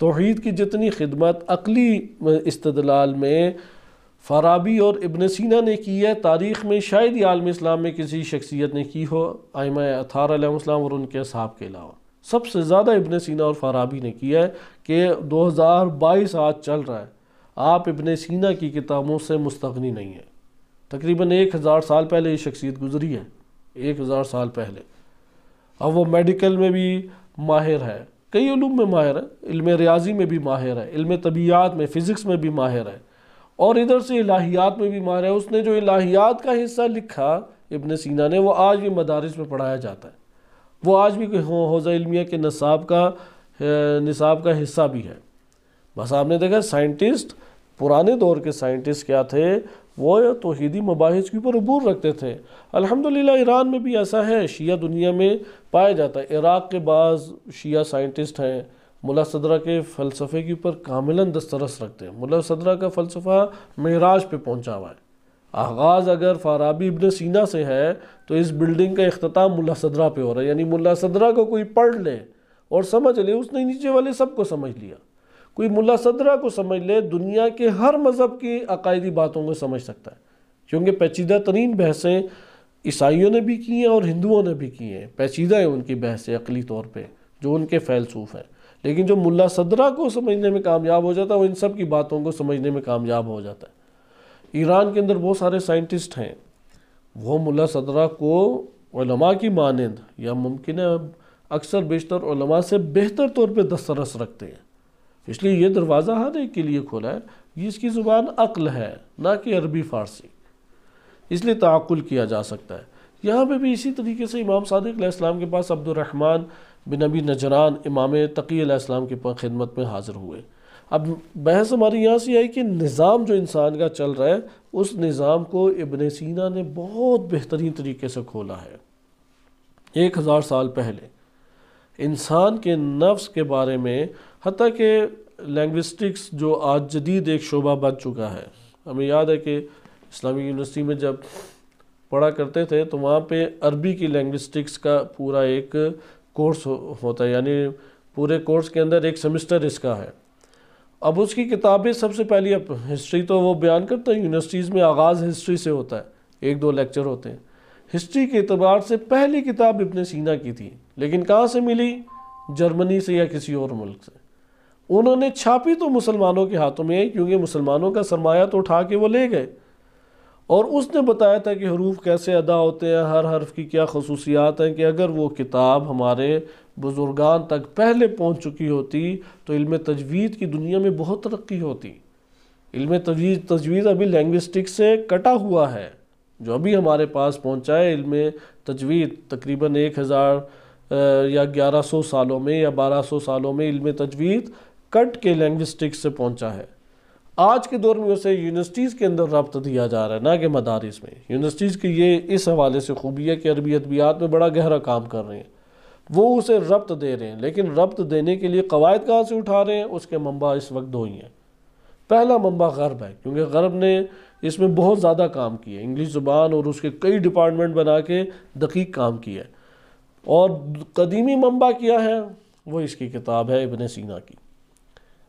तोहद की जितनी खिदमत अकली इस्तलाल में फराबी और इबन सीना ने की है तारीख़ में शायद ही आलम इस्लाम में किसी शख्सियत ने की हो आयमा अथार्लाम और उनके असाब के अलावा सबसे ज़्यादा इबन सीना और फराबी ने किया है कि 2022 आज चल रहा है आप इबन सीना की किताबों से मुस्तनी नहीं है तकरीबन एक हज़ार साल पहले ये शख्सियत गुजरी है एक हज़ार साल पहले अब वो मेडिकल में भी माहिर है कई ूम में माहिर है इल्म रियाजी में भी माहिर है इल्म तबीयात में फ़िज़िक्स में भी माहिर है और इधर से इलाहियात में भी माहिर है उसने जो इलाहियात का हिस्सा लिखा इबन सीना ने वो आज भी मदारस में पढ़ाया जाता है वो आज भी हौज़ा इलमिया के नसाब का निसाब का हिस्सा भी है बस आपने देखा साइंटिस्ट पुराने दौर के साइंटिस्ट क्या थे वो तोहदी मबाहस के ऊपर अबूर रखते थे अल्हम्दुलिल्लाह ईरान में भी ऐसा है शिया दुनिया में पाया जाता है इराक़ के बाद शिया साइंटिस्ट हैं मुला सदरा के फ़लसफ़े के ऊपर कामिला दस्तरस रखते हैं मुला सदरा का फ़लसफ़ा महराज पर पहुँचा हुआ है आगाज़ अगर फाराबी इबन सीना से है तो इस बिल्डिंग का अख्ताम मुला सदरा पे हो रहा है यानी मुला सदरा को कोई पढ़ ले और समझ ले उसने नीचे वाले सब को समझ लिया कोई मुला सदरा को समझ ले दुनिया के हर मज़हब की अकायदी बातों को समझ सकता है क्योंकि पेचीदा तरीन बहसें ईसाइयों ने भी की हैं और हिंदुओं ने भी की हैं पेचीदा है उनकी बहसें अकली तौर पर जो उनके फ़ैलसूफ़ हैं लेकिन जो मुला सदरा को समझने में कामयाब हो जाता है वो इन सब की बातों को समझने में कामयाब हो जाता है ईरान के अंदर बहुत सारे साइंटिस्ट हैं वो मुला सदरा को की मानंद या मुमकिन अक्सर बेशतर से बेहतर तौर पर दस्तरस रखते हैं इसलिए ये दरवाज़ा हर एक के लिए खोला है जिसकी इसकी ज़ुबान अक्ल है ना कि अरबी फ़ारसी इसलिए तक़ुल किया जा सकता है यहाँ पर भी इसी तरीके से इमाम सदक इस्लाम के पास अब्दुलरहमान बिन अबी नजरान इमाम तकी इस्लाम की खिदमत में हाज़िर हुए अब बहस हमारी यहाँ से आई कि निज़ाम जो इंसान का चल रहा है उस निज़ाम को इबन सीना ने बहुत बेहतरीन तरीके से खोला है एक हज़ार साल पहले इंसान के नफ्स के बारे में हती कि लैंग्विस्टिक्स जो आज जदीद एक शोबा बन चुका है हमें याद है कि इस्लामिक यूनिवर्सिटी में जब पढ़ा करते थे तो वहाँ पे अरबी की लैंग्विस्टिक्स का पूरा एक कोर्स हो, होता है यानी पूरे कोर्स के अंदर एक सेमिस्टर इसका है अब उसकी किताबें सबसे पहली अब हिस्ट्री तो वो बयान करते हैं यूनिवर्सिटीज़ में आगाज़ हिस्ट्री से होता है एक दो लेक्चर होते हैं हिस्ट्री के अतबार से पहली किताब इबन सीना की थी लेकिन कहाँ से मिली जर्मनी से या किसी और मुल्क से उन्होंने छापी तो मुसलमानों के हाथों में क्योंकि मुसलमानों का सरमाया तो उठा के वो ले गए और उसने बताया था कि हरूफ कैसे अदा होते हैं हर हर्फ की क्या खसूसियात हैं कि अगर वो किताब हमारे बुज़ुर्गान तक पहले पहुंच चुकी होती तो इल्म तजवीज़ की दुनिया में बहुत तरक्की होती इल्म तजवीज़ तजवीज़ अभी लैंग्विस्टिक से कटा हुआ है जो अभी हमारे पास पहुँचा है इल्म तजवीज़ तकरीबन एक हज़ार या ग्यारह सौ सालों में या बारह सौ सालों में इल्म तजवीज़ कट के लैंग्विस्टिक्स से पहुंचा है आज के दौर में उसे यूनिवर्सिटीज़ के अंदर रबत दिया जा रहा है ना कि मदारस में यूनिवर्सिटीज़ की ये इस हवाले से खूबी है कि अरबी अदबियात में बड़ा गहरा काम कर रहे हैं वो उसे रब्त दे रहे हैं लेकिन रब्त देने के लिए कवायद कहाँ से उठा रहे हैं उसके मंबा इस वक्त दो ही हैं पहला मंबा गर्ब है क्योंकि गर्ब ने इसमें बहुत ज़्यादा काम किया इंग्लिश ज़ुबान और उसके कई डिपार्टमेंट बना के दकीक काम किया है और कदीमी मंबा किया है वो इसकी किताब है इबन सीना की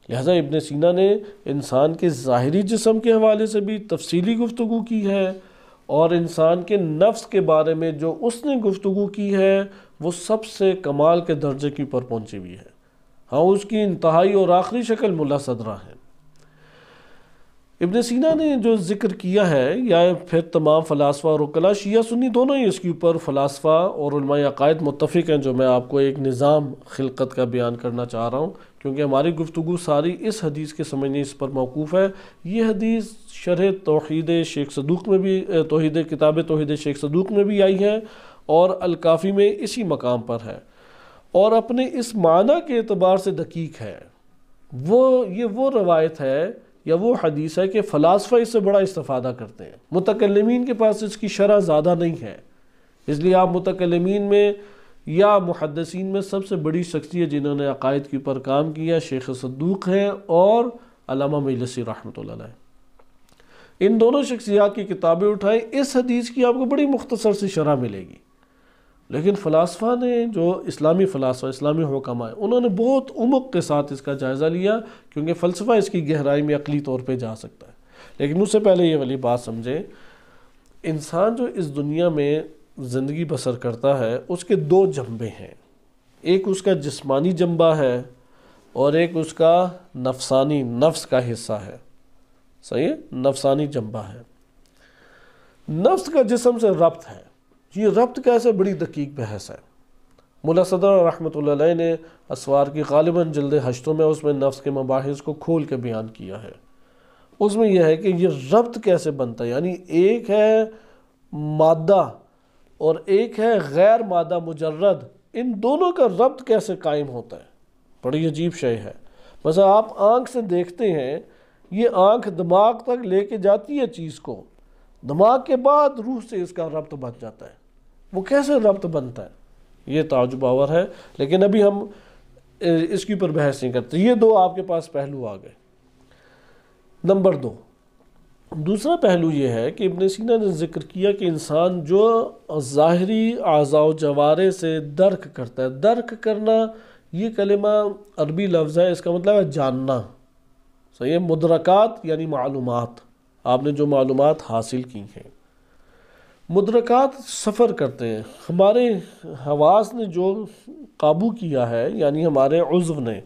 लिहाजा इबन सीना ने इंसान के ज़ाहरी जिसम के हवाले से भी तफसीली गुफ्तु की है और इंसान के नफ्स के बारे में जो उसने गुफ्तु की है वो सबसे कमाल के दर्जे के ऊपर पहुँची हुई है हाँ उसकी इंतहाई और आखिरी शक्ल मुला सदरा है इबन सीना ने जो ज़िक्र किया है या फिर तमाम फ़लासफ़ा और कला शिया सुन्नी दोनों ही इसके ऊपर फ़लासफ़ा और अकायद मुतफ़िक हैं जो मैं आपको एक निज़ाम खिलकत का बयान करना चाह रहा हूँ क्योंकि हमारी गुफ्तु सारी इस हदीस के समझने इस पर मौकूफ़ है ये हदीस शरह तोहद शेख सदूक में भी तोहद किताब तोहद शेख सदूक में भी आई है और अलकाफ़ी में इसी मकाम पर है और अपने इस माना के अतबार से दकीक है वो ये वो रवायत है या वो हदीस है कि फ़लासफ़ा इससे बड़ा इस्तादा करते हैं मुतकलमीन के पास इसकी शरह ज़्यादा नहीं है इसलिए आप मुतकलमीन में या मुहदसिन में सबसे बड़ी शख्सियत जिन्होंने अकायद के ऊपर काम किया शेख सद्दूक हैं और अलामा मिलसी रहमत इन दोनों शख्सियात की किताबें उठाएं इस हदीस की आपको बड़ी मुख्तसर सी शरह मिलेगी लेकिन फ़लासफ़ा ने जो इस्लामी फ़लासफ़ा इस्लामी हुक्म आए उन्होंने बहुत उमक के साथ इसका जायज़ा लिया क्योंकि फ़लसफ़ा इसकी गहराई में अकली तौर पर जा सकता है लेकिन उससे पहले ये वाली बात समझें इंसान जो इस दुनिया में ज़िंदगी बसर करता है उसके दो जम्बे हैं एक उसका जिस्मानी जम्बा है और एक उसका नफसानी नफ्स का हिस्सा है सही है नफसानी जम्बा है नफ्स का जिसम से रब्त है ये रब्त कैसे बड़ी दकीक बहस है मुला सदर रहमत ने असवार की गालिबा जल्द हशतों में उसमें नफ्स के मबाहिस को खोल के बयान किया है उसमें यह है कि यह रब्त कैसे बनता है यानी एक है मादा और एक है गैर मादा मुजर्रद इन दोनों का रब्त कैसे कायम होता है बड़ी अजीब शय है बस आप आँख से देखते हैं ये आँख दिमाग तक लेके जाती है चीज़ को दिमाग के बाद रूह से इसका रब्त बन जाता है वो कैसे रब्त बनता है ये ताजुब आवर है लेकिन अभी हम इसके ऊपर बहस नहीं करते ये दो आपके पास पहलू आ गए नंबर दो दूसरा पहलू यह है कि इबन सीना ने जिक्र किया कि इंसान जो ज़ाहरी आज़ाव जवारे से दर्क करता है दर्क करना ये कलमा अरबी लफ्ज़ है इसका मतलब है जानना सही है मुदरक़ात यानी मालूम आपने जो मालूम हासिल की हैं मुदरक़ात सफ़र करते हैं हमारे हवास ने जो काबू किया है यानी हमारे उज्व ने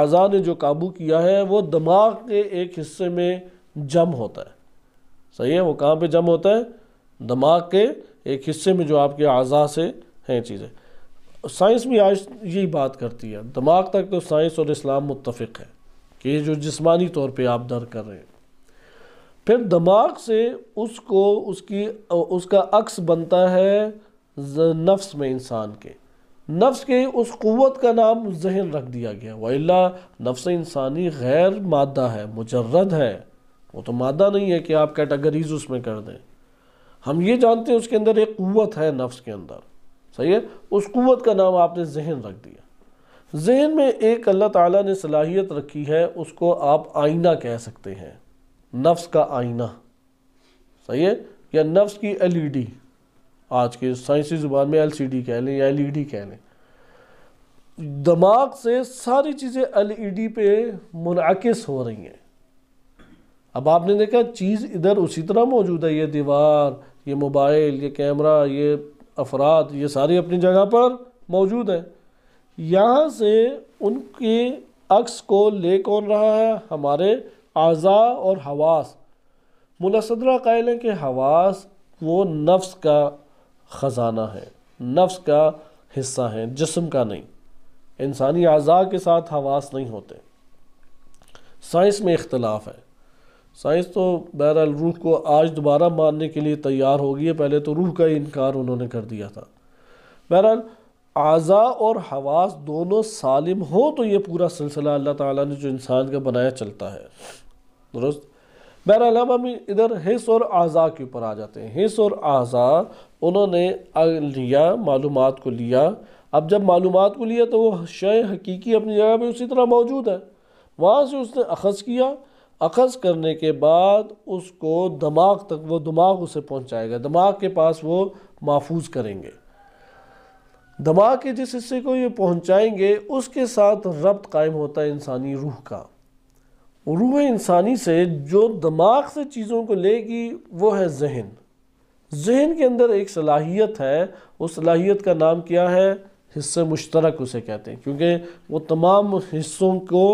आज़ा ने जो काबू किया है वो दिमाग के एक हिस्से में जम होता है सही है वो कहाँ पे जम होता है दिमाग के एक हिस्से में जो आपके अज़ा से हैं चीज़ें साइंस भी आज यही बात करती है दिमाग तक तो साइंस और इस्लाम मुतफिक है कि जो जिस्मानी तौर पे आप दर्द कर रहे हैं फिर दिमाग से उसको उसकी उसका अक्स बनता है नफ्स में इंसान के नफ्स के उस क़वत का नाम जहन रख दिया गया वही नफ्स इंसानी गैर मादा है मुजर्रद है वो तो मादा नहीं है कि आप कैटेगरीज उसमें कर दें हम ये जानते हैं उसके अंदर एक क़वत है नफ्स के अंदर सही है उस क़वत का नाम आपने जहन रख दिया जहन में एक अल्लाह ताला ने सलाहियत रखी है उसको आप आईना कह सकते हैं नफ्स का आईना सही है या नफ्स की एलईडी आज के साइंसी ज़ुबान में एलसीडी कह लें या एलईडी कह लें दिमाग से सारी चीज़ें एलईडी पे मुनक हो रही हैं अब आपने देखा चीज़ इधर उसी तरह मौजूद है ये दीवार ये मोबाइल ये कैमरा ये अफराद ये सारी अपनी जगह पर मौजूद हैं यहाँ से उनके अक्स को ले कौन रहा है हमारे आज़ा और हवास मुलासदरा कायल है कि हवास वो नफ्स का ख़जाना है नफ्स का हिस्सा है जिस्म का नहीं इंसानी अज़ा के साथ हवास नहीं होते साइंस में इख्तलाफ है साइंस तो बहरहाल रूह को आज दोबारा मानने के लिए तैयार हो गई है पहले तो रूह का ही इनकार उन्होंने कर दिया था बहरहाल आज़ा और हवास दोनों सालिम हो तो ये पूरा सिलसिला अल्लाह ताला ने जो इंसान का बनाया चलता है दुरुस्त बहरहाल हम इधर हिस्स और आज़ा के ऊपर आ जाते हैं हिस्स और आज़ा उन्होंने लिया मालूम को लिया अब जब मालूम को लिया तो वह शय हकीकी अपनी जगह पर उसी तरह मौजूद है वहाँ से उसने अखज़ किया अखज़ करने के बाद उसको दिमाग तक वो दिमाग उसे पहुंचाएगा दिमाग के पास वो महफूज करेंगे दिमाग के जिस हिस्से को ये पहुंचाएंगे उसके साथ रब्त कायम होता है इंसानी रूह का रूह इंसानी से जो दिमाग से चीज़ों को लेगी वो है जहन जहन के अंदर एक सलाहियत है उस सलाहियत का नाम क्या है हिस्से मुश्तरक उसे कहते हैं क्योंकि वो तमाम हिस्सों को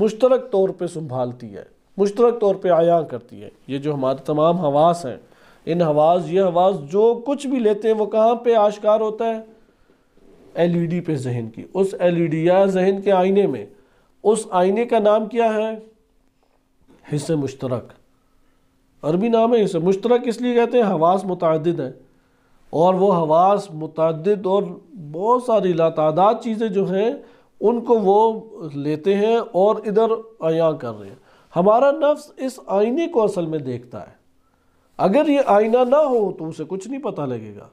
मुश्तरक तौर पे संभालती है मुश्तरक तौर पर आया करती है ये जो हमारे तमाम हवास हैं इन हवास ये हवास जो कुछ भी लेते हैं वो कहाँ पर आश्कार होता है एल ई डी पे जहन की उस एल ई डी या जहन के आईने में उस आईने का नाम क्या है हिस्से मुश्तरक अरबी नाम है हिस्से मुश्तरक इसलिए कहते हैं हवास मुतद है और वह हवास मुतद और बहुत सारी लातादाद चीज़ें जो हैं उनको वो लेते हैं और इधर आया कर रहे हैं हमारा नफ्स इस आईने को असल में देखता है अगर ये आईना ना हो तो उसे कुछ नहीं पता लगेगा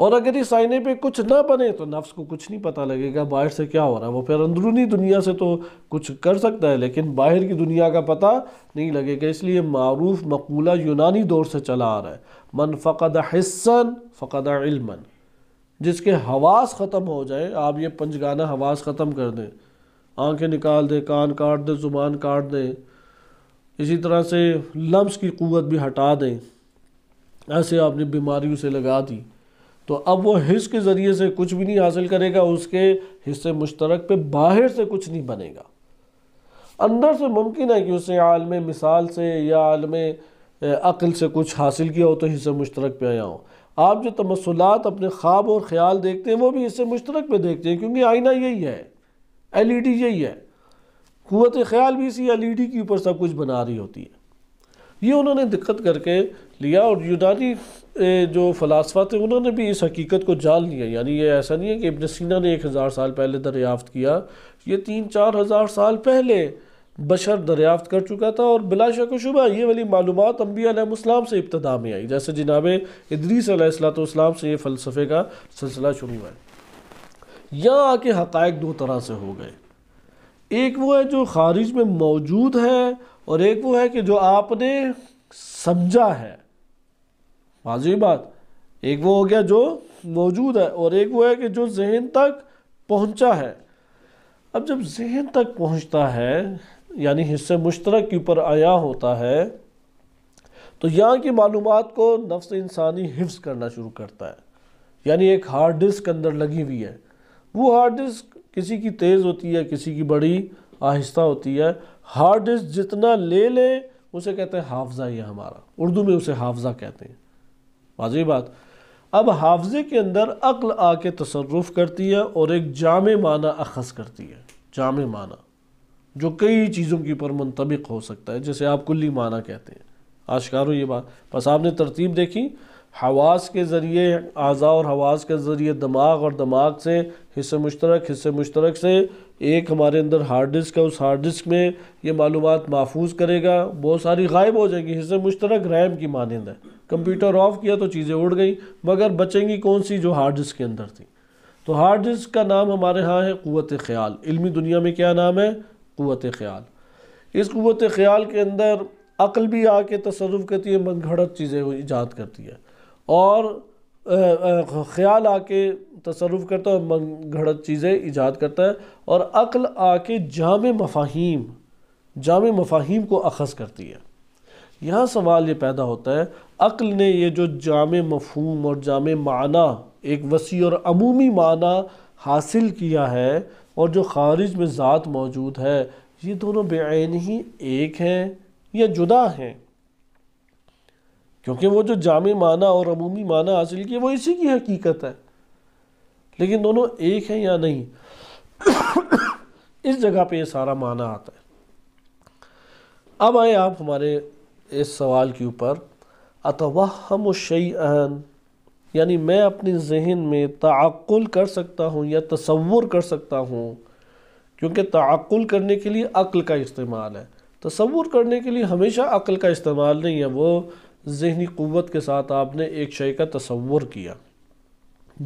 और अगर इस आईने पे कुछ ना बने तो नफ्स को कुछ नहीं पता लगेगा बाहर से क्या हो रहा है वो फिर अंदरूनी दुनिया से तो कुछ कर सकता है लेकिन बाहर की दुनिया का पता नहीं लगेगा इसलिए मरूफ मकूला यूनानी दौर से चला आ रहा है मन फ़कद हिस्सन फ़कद इल्मन जिसके हवास ख़त्म हो जाए आप ये पंचगाना हवास ख़त्म कर दें आँखें निकाल दें कान काट दें ज़ुबान काट दें इसी तरह से लम्स की क़वत भी हटा दें ऐसे आपने बीमारियों से लगा दी तो अब वो हिस्स के ज़रिए से कुछ भी नहीं हासिल करेगा उसके हिस्से मुश्तरक पे बाहर से कुछ नहीं बनेगा अंदर से मुमकिन है कि उसने आलम मिसाल से या आलम अक़ल से कुछ हासिल किया हो तो हिस्से मुश्तरक पे आया हो आप जो तमसलात अपने ख्वाब और ख्याल देखते हैं वो भी हिस्से मुश्तरक पे देखते हैं क्योंकि आईना यही है एल ई डी यही है क़वत ख्याल भी इसी एल ई डी के ऊपर सब कुछ बना रही होती है ये उन्होंने दिक्कत करके लिया और यूनानी जो फ़लासफ़ा थे उन्होंने भी इस हकीकत को जान लिया यानी ये ऐसा नहीं है कि इब्न सीना ने एक हज़ार साल पहले दरियाफ़त किया ये तीन चार हज़ार साल पहले बशर दरियाफ़त कर चुका था और बिला शक शुबा ये वाली मालूम अम्बियालाम से इब्तदा में आई जैसे जनाब इदरीसलाम से ये फ़लसफ़े का सिलसिला शुरू हुआ है यहाँ आके हक़ दो तरह से हो गए एक वो है जो ख़ारिज में मौजूद है और एक वो है कि जो आपने समझा है वाजी बात एक वो हो गया जो मौजूद है और एक वो है कि जो जहन तक पहुंचा है अब जब जहन तक पहुंचता है यानी हिस्से मुश्तरक के ऊपर आया होता है तो यहाँ की मालूम को नफ्स इंसानी हिफ्स करना शुरू करता है यानी एक हार्ड डिस्क अंदर लगी हुई है वो हार्ड डिस्क किसी की तेज़ होती है किसी की बड़ी आहिस्ता होती है हार्ड डिस्क जितना ले लें उसे कहते हैं हाफजा ये हमारा उर्दू में उसे हाफजा कहते हैं वाजी बात अब हाफजे के अंदर अक्ल आके तसरफ करती है और एक जाम माना अखज़ करती है जाम माना जो कई चीज़ों के ऊपर मुंतबिक हो सकता है जैसे आप कुल्ली माना कहते हैं हो ये बात बस आपने तरतीब देखी हवास के ज़रिए आज़ा और हवास के ज़रिए दिमाग और दिमाग से हिस्से मुश्तरक हिस्से मुश्तरक से एक हमारे अंदर हार्ड डिस्क है उस हार्ड डिस्क में ये मालूम महफूज करेगा बहुत सारी गायब हो जाएंगी हिस्से मुश्तरक रैम की मानंद है कंप्यूटर ऑफ किया तो चीज़ें उड़ गई मगर बचेंगी कौन सी जो हार्ड डिस्क के अंदर थी तो हार्ड डिस्क का नाम हमारे यहाँ है क़वत ख़्याल इलमी दुनिया में क्या नाम है क़वत ख़्याल इस क़वत ख़्याल के अंदर अक्ल भी आके तसरफ करती है मन घड़त चीज़ें ईजाद करती है और ख़्याल आके तसरुफ करता है और घड़त चीज़ें ईजाद करता है और अक्ल आके जाम मफाहिम जाम मफाहिम को अखज़ करती है यहाँ सवाल ये पैदा होता है अक्ल ने ये जो जाम मफहूम और जाम माना एक वसी और अमूमी माना हासिल किया है और जो खारिज में ज़ात मौजूद है ये दोनों बेन ही एक हैं या जुदा हैं क्योंकि वो जो जाम माना और अमूमी माना हासिल किया वो इसी की हकीकत है लेकिन दोनों एक हैं या नहीं इस जगह पे ये सारा माना आता है अब आए आप हमारे इस सवाल के ऊपर अतवाहम शैअन यानी मैं अपने जहन में तक्ल कर सकता हूँ या तस्वुर कर सकता हूँ क्योंकि तक्ल करने के लिए अक्ल का इस्तेमाल है तस्वुर करने के लिए हमेशा अक्ल का इस्तेमाल नहीं है वो जहनी क़वत के साथ आपने एक शय का तस्वुर किया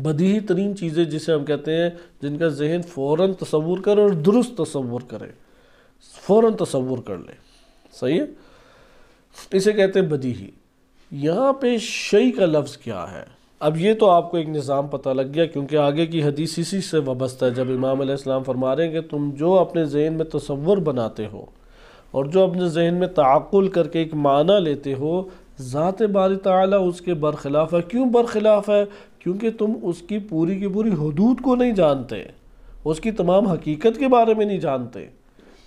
बदी तरीन चीज़ें जिसे हम कहते हैं जिनका जहन फ़ौर तस्वूर करें और दुरुस्त तस्वूर करें फ़ौर तस्वूर कर लें सही है इसे कहते हैं बदी यहाँ पे शई का लफ्ज़ क्या है अब ये तो आपको एक निज़ाम पता लग गया क्योंकि आगे की हदीस इसी से वाबस्ता है जब इमाम इस्लाम फरमा रहे हैं कि तुम जो अपने जहन में तस्वुर बनाते हो और जो अपने जहन में ताकुल करके एक माना लेते हो ज़ात बारी तला उसके बरखिलाफ़ है क्यों बरखिलाफ़ है क्योंकि तुम उसकी पूरी की पूरी हदूद को नहीं जानते उसकी तमाम हकीकत के बारे में नहीं जानते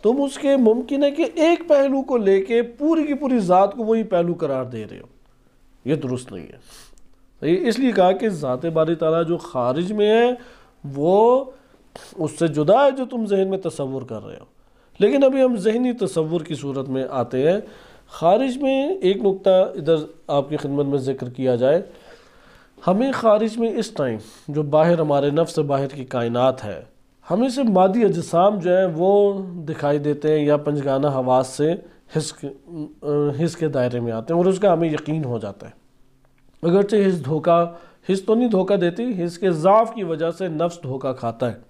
तुम उसके मुमकिन है कि एक पहलू को लेके पूरी की पूरी ज़ात को वही पहलू करार दे रहे हो ये दुरुस्त नहीं है इसलिए कहा कि ज़ात बारी तारा जो खारिज में है वो उससे जुदा है जो तुम जहन में तस्वुर कर रहे हो लेकिन अभी हम जहनी तस्वुर की सूरत में आते हैं खारिज में एक नुकता इधर आपकी खिदमत में ज़िक्र किया जाए हमें ख़ारिज में इस टाइम जो बाहर हमारे नफ्स से बाहर की कायनात है हमें से मादी अजसाम जो है वो दिखाई देते हैं या पंजगाना हवास से हिस हिस के दायरे में आते हैं और उसका हमें यकीन हो जाता है अगरचे हिस धोखा हिस तो नहीं धोखा देती हिस के ज़ाफ़ की वजह से नफ्स धोखा खाता है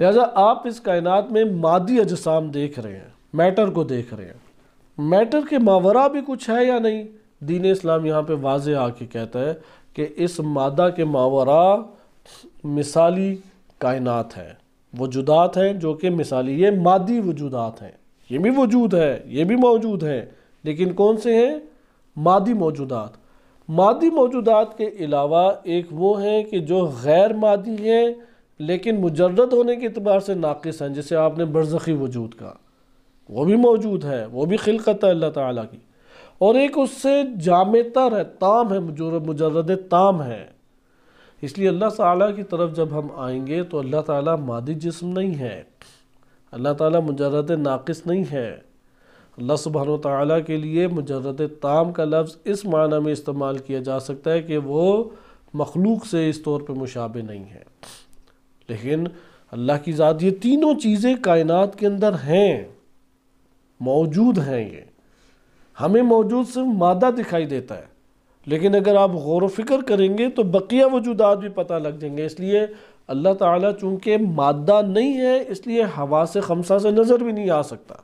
लिहाजा आप इस कायनात में मादी अजसाम देख रहे हैं मैटर को देख रहे हैं मैटर के मावरा भी कुछ है या नहीं दीन इस्लाम यहाँ पे वाज आके कहता है कि इस मादा के मावरा मिसाली कायनात है वजूदात हैं जो कि मिसाली ये मादी वजूदात हैं ये भी वजूद है ये भी मौजूद हैं लेकिन कौन से हैं मादी मौजूदात मादी मौजूदात के अलावा एक वो हैं कि जो गैर मादी हैं लेकिन मुजरद होने के अतबार से नाक़स हैं जैसे आपने बरसखी वजूद का वो भी मौजूद है वो भी खिलकत है अल्लाह ताली की और एक उससे जामता है ताम है मुजरद ताम है इसलिए अल्लाह ताला की तरफ जब हम आएंगे तो अल्लाह ताला मादी जिस्म नहीं है अल्लाह ताला मुजरद नाक़स नहीं है अल्लाह सुबहान ताली के लिए मुजरद ताम का लफ्ज़ इस माना में इस्तेमाल किया जा सकता है कि वो मखलूक से इस तौर पर मुशाबे नहीं है लेकिन अल्लाह की ज़ात ये तीनों चीज़ें कायनात के अंदर हैं मौजूद हैं ये हमें मौजूद सिर्फ मादा दिखाई देता है लेकिन अगर आप गौर फिक्र करेंगे तो बकिया वजूदात भी पता लग जाएंगे इसलिए अल्लाह ताला चूंकि मादा नहीं है इसलिए हवा से खमसा से नज़र भी नहीं आ सकता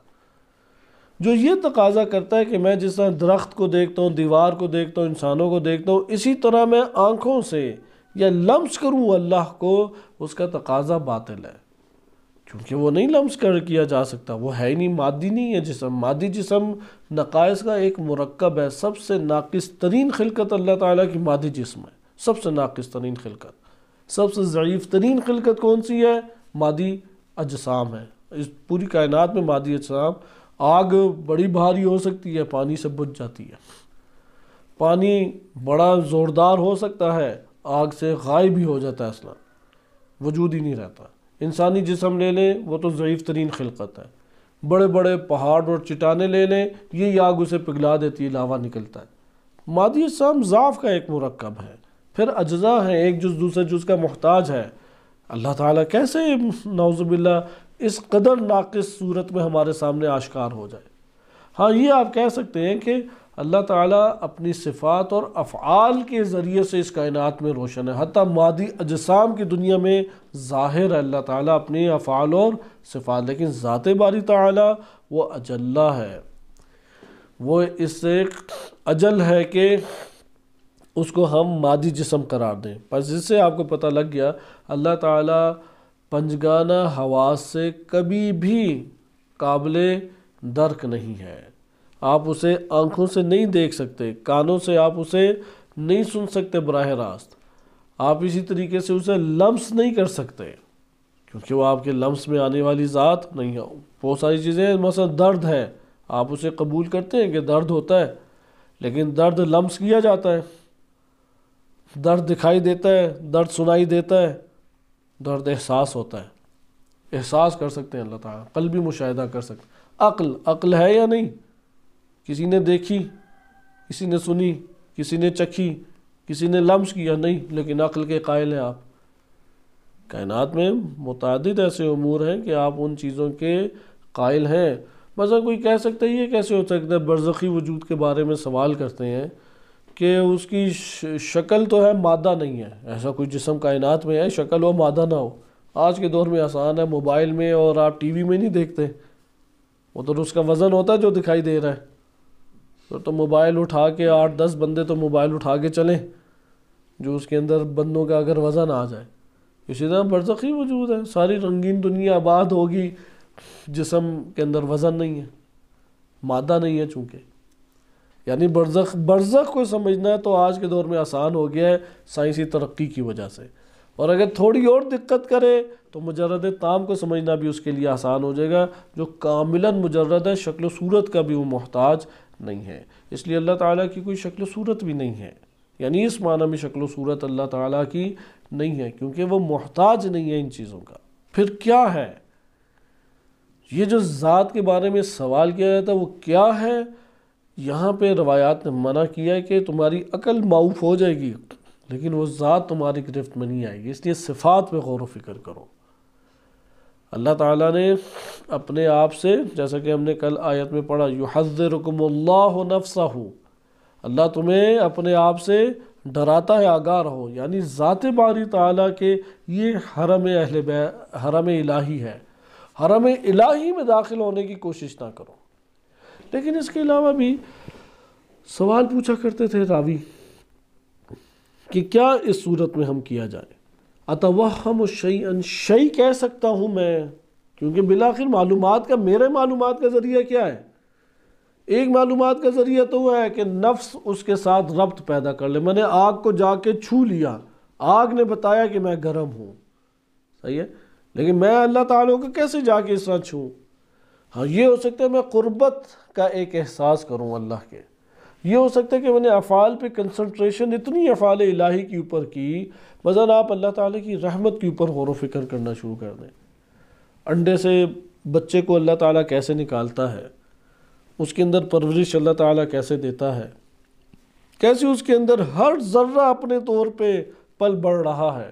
जो ये तकाजा करता है कि मैं जिस तरह दरख्त को देखता हूँ दीवार को देखता हूँ इंसानों को देखता हूँ इसी तरह मैं आँखों से या लम्स करूँ अल्लाह को उसका तकाजा बातिल है क्योंकि वो नहीं लम्स कर किया जा सकता वो है ही नहीं मादी नहीं है जिसम मादी जिसम नकायस का एक मरकब है सबसे नाकस तरीन खिलकत अल्लाह ताला की मादी जिसम है सबसे नाकस तरीन खिलकत सबसे ज़ीफ़ तरीन खिलकत कौन सी है मादी अजसाम है इस पूरी कायनात में मादी अजसाम आग बड़ी भारी हो सकती है पानी से बुझ जाती है पानी बड़ा ज़ोरदार हो सकता है आग से गायब भी हो जाता है असला वजूद ही नहीं रहता इंसानी जिसम ले लें वो तो ज़यीफ़ तरीन खिलकत है बड़े बड़े पहाड़ और चटाने ले लें ये आग उसे पिघला देती है लावा निकलता है मादी इसम ज़ाफ़ का एक मरकब है फिर अज्जा है एक जुज़ दूसरे जुज़ का मोहताज है अल्लाह ताला कैसे नौजुबिल्ला इस कदर नाक़ सूरत में हमारे सामने आश्कार हो जाए हाँ ये आप कह सकते हैं कि अल्लाह ताला अपनी सिफ़ात और अफ़ाल के ज़रिए से इस कायनात में रोशन है हती मादी अजसाम की दुनिया में ज़ाहिर है अल्लाह ताला अपने अफ़ाल और सिफ़ात लेकिन ज़ात बारी ताला वो अजल्ला है वो इससे अजल है कि उसको हम मादी जिसम करार दें पर जिससे आपको पता लग गया अल्लाह ताला पंजगाना हवास से कभी भी काबिल दर्क नहीं है आप उसे आंखों से नहीं देख सकते कानों से आप उसे नहीं सुन सकते बरह रास्त आप इसी तरीके से उसे लम्स नहीं कर सकते क्योंकि वो आपके लम्स में आने वाली ज़ात नहीं है बहुत सारी चीज़ें मसा दर्द है आप उसे कबूल करते हैं कि दर्द होता है लेकिन दर्द लम्स किया जाता है दर्द दिखाई देता है दर्द सुनाई देता है दर्द एहसास होता है एहसास कर सकते हैं अल्लाह ताला कल भी मुशाह कर सकते अक्ल अक्ल है या नहीं किसी ने देखी किसी ने सुनी किसी ने चखी किसी ने लम्स किया नहीं लेकिन अक्ल के कायल हैं आप कायनात में मुतद ऐसे अमूर हैं कि आप उन चीज़ों के कायल हैं मसला कोई कह सकता है ये कैसे हो सकता है बरज़ी वजूद के बारे में सवाल करते हैं कि उसकी शक्ल तो है मादा नहीं है ऐसा कोई जिसम कायनात में है शक्ल हो मादा ना हो आज के दौर में आसान है मोबाइल में और आप टीवी में नहीं देखते वो तो उसका वज़न होता है जो दिखाई दे रहा है तो, तो मोबाइल उठा के आठ दस बंदे तो मोबाइल उठा के चलें जो उसके अंदर बंदों का अगर वज़न आ जाए इसी तरह ही वजूद है सारी रंगीन दुनिया आबाद होगी जिसम के अंदर वज़न नहीं है मादा नहीं है चूँकि यानी बरसक बरसक को समझना है तो आज के दौर में आसान हो गया है साइंसी तरक्की की वजह से और अगर थोड़ी और दिक्कत करे तो मुजरद ताम को समझना भी उसके लिए आसान हो जाएगा जो कामिलन मुजरद है शक्ल सूरत का भी वो मोहताज नहीं है इसलिए अल्लाह ताला की कोई शक्ल सूरत भी नहीं है यानी इस माना में शक्ल सूरत अल्लाह ताला की नहीं है क्योंकि वो मोहताज नहीं है इन चीज़ों का फिर क्या है ये जो ज़ात के बारे में सवाल किया जाता है वो क्या है यहाँ पे रवायात ने मना किया है कि तुम्हारी अकल माउफ हो जाएगी लेकिन वो ज़ात तुम्हारी गिरफ्त में नहीं आएगी इसलिए सिफात पर गौर व फिक्र करो अल्लाह ताला ने अपने आप से जैसा कि हमने कल आयत में पढ़ा युहज रुकमल्लाह नफसा हो अल्लाह तुम्हें अपने आप से डराता है आगा रहो यानी ज़ात बारी ताला के ये हरम अहल हरम इलाही है हरम इलाही में दाखिल होने की कोशिश ना करो लेकिन इसके अलावा भी सवाल पूछा करते थे रावी कि क्या इस सूरत में हम किया जाए अतवहम अन शई कह सकता हूँ मैं क्योंकि बिलाखिर मालूम का मेरे मालूम का ज़रिया क्या है एक मालूम का ज़रिया तो वह है कि नफ्स उसके साथ रब्त पैदा कर ले मैंने आग को जाके छू लिया आग ने बताया कि मैं गर्म हूँ सही है लेकिन मैं अल्लाह ताला को कैसे जाके इस तरह छूँ हाँ ये हो सकता है मैं क़ुरबत का एक एहसास करूँ अल्लाह के ये हो सकता है कि मैंने अफ़ाल पे कंसंट्रेशन इतनी अफ़ाल इलाही के ऊपर की मज़ा आप अल्लाह ताला की रहमत के ऊपर गौर फिक्र करना शुरू कर दें अंडे से बच्चे को अल्लाह ताला कैसे निकालता है उसके अंदर परवरिश अल्लाह ताला कैसे देता है कैसे उसके अंदर हर ज़र्रा अपने तौर पर पल बढ़ रहा है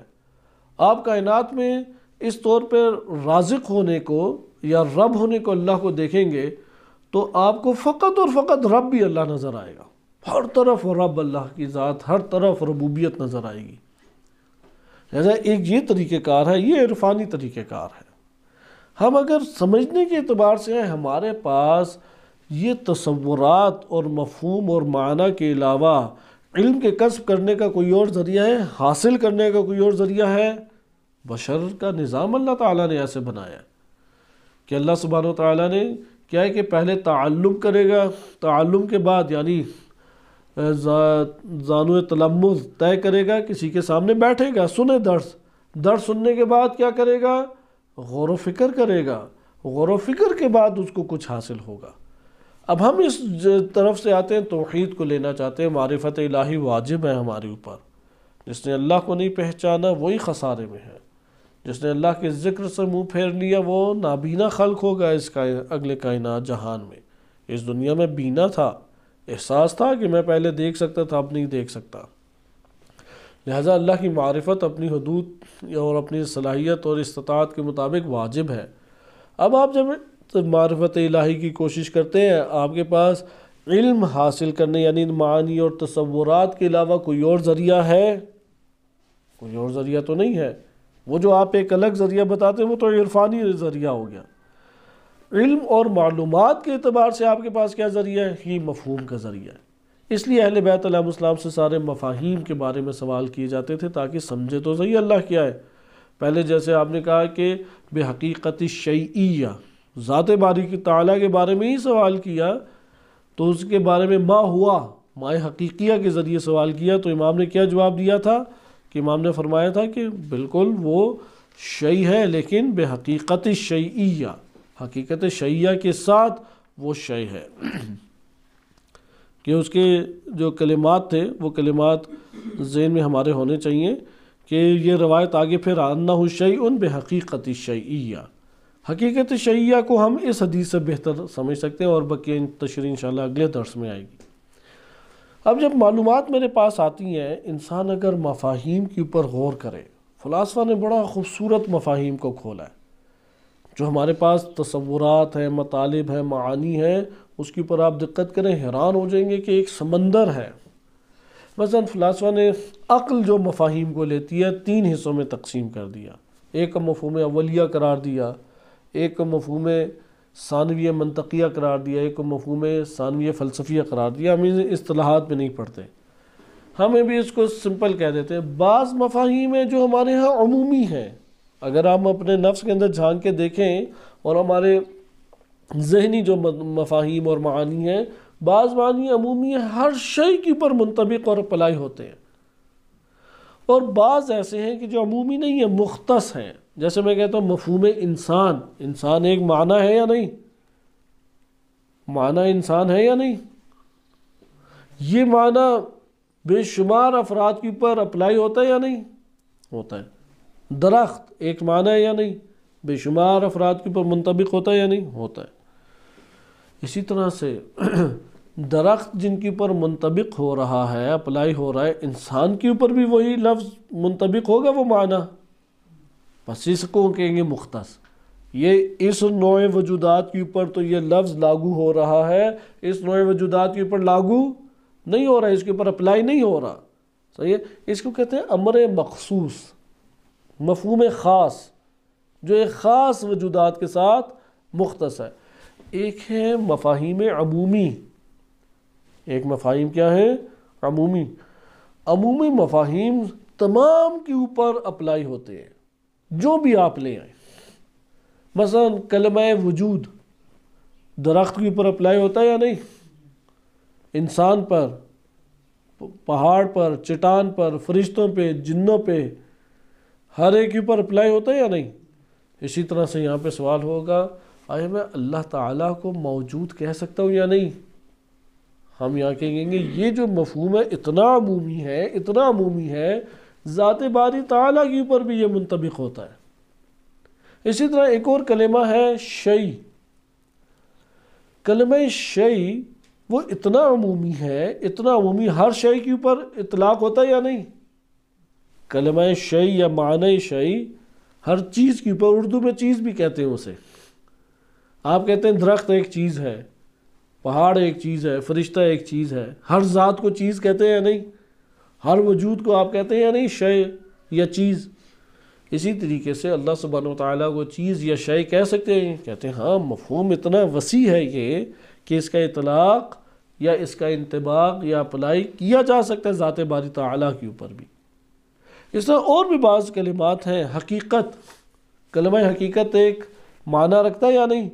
आप कायनात में इस तौर पर राजिक होने को या रब होने को अल्लाह को देखेंगे तो आपको फ़कत और फ़कत रब भी अल्लाह नज़र आएगा हर तरफ रब अल्लाह की ज़ात हर तरफ रबूबियत नज़र आएगी लिहाजा एक ये तरीक़ेकार है ये इरफानी तरीक़ेकार है हम अगर समझने के अतबार से हैं हमारे पास ये तस्वुरात और मफहम और माना के अलावा इल्म के कस्ब करने का कोई और ज़रिया है हासिल करने का कोई और ज़रिया है बशर का निज़ाम अल्लाह ताला ने ऐसे बनाया कि अल्लाह सुबहान ताला ने क्या है कि पहले ताल्लुम करेगा ताल्लुम के बाद यानी जानु तलम तय करेगा किसी के सामने बैठेगा सुने दर्स दर्स सुनने के बाद क्या करेगा गौर वफ़िक्र करेगा गौर फिक्र के बाद उसको कुछ हासिल होगा अब हम इस तरफ से आते हैं तोहहीद को लेना चाहते हैं मारफत इलाही वाजिब है हमारे ऊपर जिसने अल्लाह को नहीं पहचाना वही खसारे में है जिसने अल्लाह के ज़िक्र से मुंह फेर लिया वो नाबीना खल्क होगा इस कायन अगले कायनात जहान में इस दुनिया में बीना था एहसास था कि मैं पहले देख सकता था अब नहीं देख सकता लिहाजा अल्लाह की मारफत अपनी हदूद और अपनी सलाहियत और इस्तात के मुताबिक वाजिब है अब आप जब मारफत इलाही की कोशिश करते हैं आपके पास इल्म हासिल करने यानी मानी और तस्वुरात के अलावा कोई और ज़रिया है कोई और ज़रिया तो नहीं है वो जो आप एक अलग ज़रिया बताते हैं वो तो इरफानी ज़रिया हो गया इल्म और मालूम के अतबार से आपके पास क्या ज़रिया है ही मफहूम का ज़रिया है इसलिए अहल बैतम से सारे मफाहिम के बारे में सवाल किए जाते थे ताकि समझे तो सही अल्लाह क्या है पहले जैसे आपने कहा कि बेहकीकत शैया ज़ात बारी की ताला के बारे में ही सवाल किया तो उसके बारे में माँ हुआ माए हकीकिया के ज़रिए सवाल किया तो इमाम ने क्या जवाब दिया था कि इमाम ने फरमाया था कि बिल्कुल वो शई है लेकिन बेहकीकत शैया हकीकत शैया के साथ वो शय है कि उसके जो कलिमात थे वो कलिमात जेन में हमारे होने चाहिए कि ये रवायत आगे फिर आना हो शई उन बेहकीकत शैया हकीकत शैया को हम इस हदीस से बेहतर समझ सकते हैं और बाकी तशरी इन अगले दर्स में आएगी अब जब मालूम मेरे पास आती हैं इंसान अगर मफाहिम के ऊपर गौर करे फ़लासफ़ा ने बड़ा ख़ूबसूरत मफाहिम को खोला है जो हमारे पास तस्वुरात हैं मतलब हैं मानी हैं उसके ऊपर आप दिक्कत करें हैरान हो जाएंगे कि एक समंदर है मसा फ़लासफ़ा ने अक्ल जो मफाहिम को लेती है तीन हिस्सों में तकसीम कर दिया एक मफहम अवलिया करार दिया एक मफहम सानवी मनतकिया करार दिया एक को मफहम सानवी फ़लसफिया करार दिया हम इन असलाहत में नहीं पढ़ते हमें भी इसको सिंपल कह देते हैं बाज़ मफाहिम है जो हमारे यहाँ अमूमी हैं अगर हम अपने नफ्स के अंदर झांक के देखें और हमारे जहनी जो मफाहिम और मानी हैं बाज़ मानी अमूमी हर शय के ऊपर मुंतबिक और अप्लाई होते हैं और बाज़ ऐसे हैं कि जो अमूमी नहीं है मुख्तस हैं जैसे मैं कहता हूँ मफहम इंसान इंसान एक माना है या नहीं माना इंसान है या नहीं ये माना बेशुमार अफराद के ऊपर अप्लाई होता है या नहीं होता है दरख्त एक माना है या नहीं बेशुमार अफराद के ऊपर मुंतबिक होता है या नहीं होता है इसी तरह से दरख्त जिनके ऊपर मुंतबिक हो रहा है अप्लाई हो रहा है इंसान के ऊपर भी वही लफ्ज़ मुंतबिक होगा वो माना बस इसको कहेंगे मुख्त ये इस नोए वजूदात के ऊपर तो ये लफ्ज़ लागू हो रहा है इस नोए वजूदात के ऊपर लागू नहीं हो रहा है इसके ऊपर अप्लाई नहीं हो रहा सही है इसको कहते हैं अमर मखसूस मफहम ख़ास जो एक ख़ास वजूदात के साथ मुख्तस है एक है मफाहिम अमूमी एक मफाहिम क्या है अमूमी अमूमी मफाहिम तमाम के ऊपर अप्लाई होते हैं जो भी आप ले आए मसलन कलम वजूद दरख्त के ऊपर अप्लाई होता है या नहीं इंसान पर पहाड़ पर चट्टान पर फरिश्तों पे जिन्नों पे हर एक के ऊपर अप्लाई होता है या नहीं इसी तरह से यहाँ पे सवाल होगा आए मैं अल्लाह ताला को मौजूद कह सकता हूँ या नहीं हम यहाँ कहेंगे ये जो मफहूम है इतना अमूमी है इतना अमूमी है ज़ात बारी ताला के ऊपर भी ये मुंतबिक होता है इसी तरह एक और कलमा है शई कलम शई वो इतना अमूमी है इतना अमूमी हर शई के ऊपर इतलाक होता है या नहीं कलम शई या मान शई हर चीज़ के ऊपर उर्दू में चीज़ भी कहते हैं उसे आप कहते हैं दरख्त एक चीज़ है पहाड़ एक चीज़ है फरिश्ता एक चीज़ है हर ज़ात को चीज़ कहते हैं या नहीं हर वजूद को आप कहते हैं या नहीं शय या चीज़ इसी तरीके से अल्लाह सुबहान ताली को चीज़ या शय कह सकते हैं कहते हैं हाँ मफहम इतना वसी है ये कि इसका इतलाक़ या इसका इंतबाक या अप्लाई किया जा सकता है ज़ात बारी ताली के ऊपर भी इस तरह और भी बाज़ कलिमात हैं हकीकत कलम हकीकत एक माना रखता है या नहीं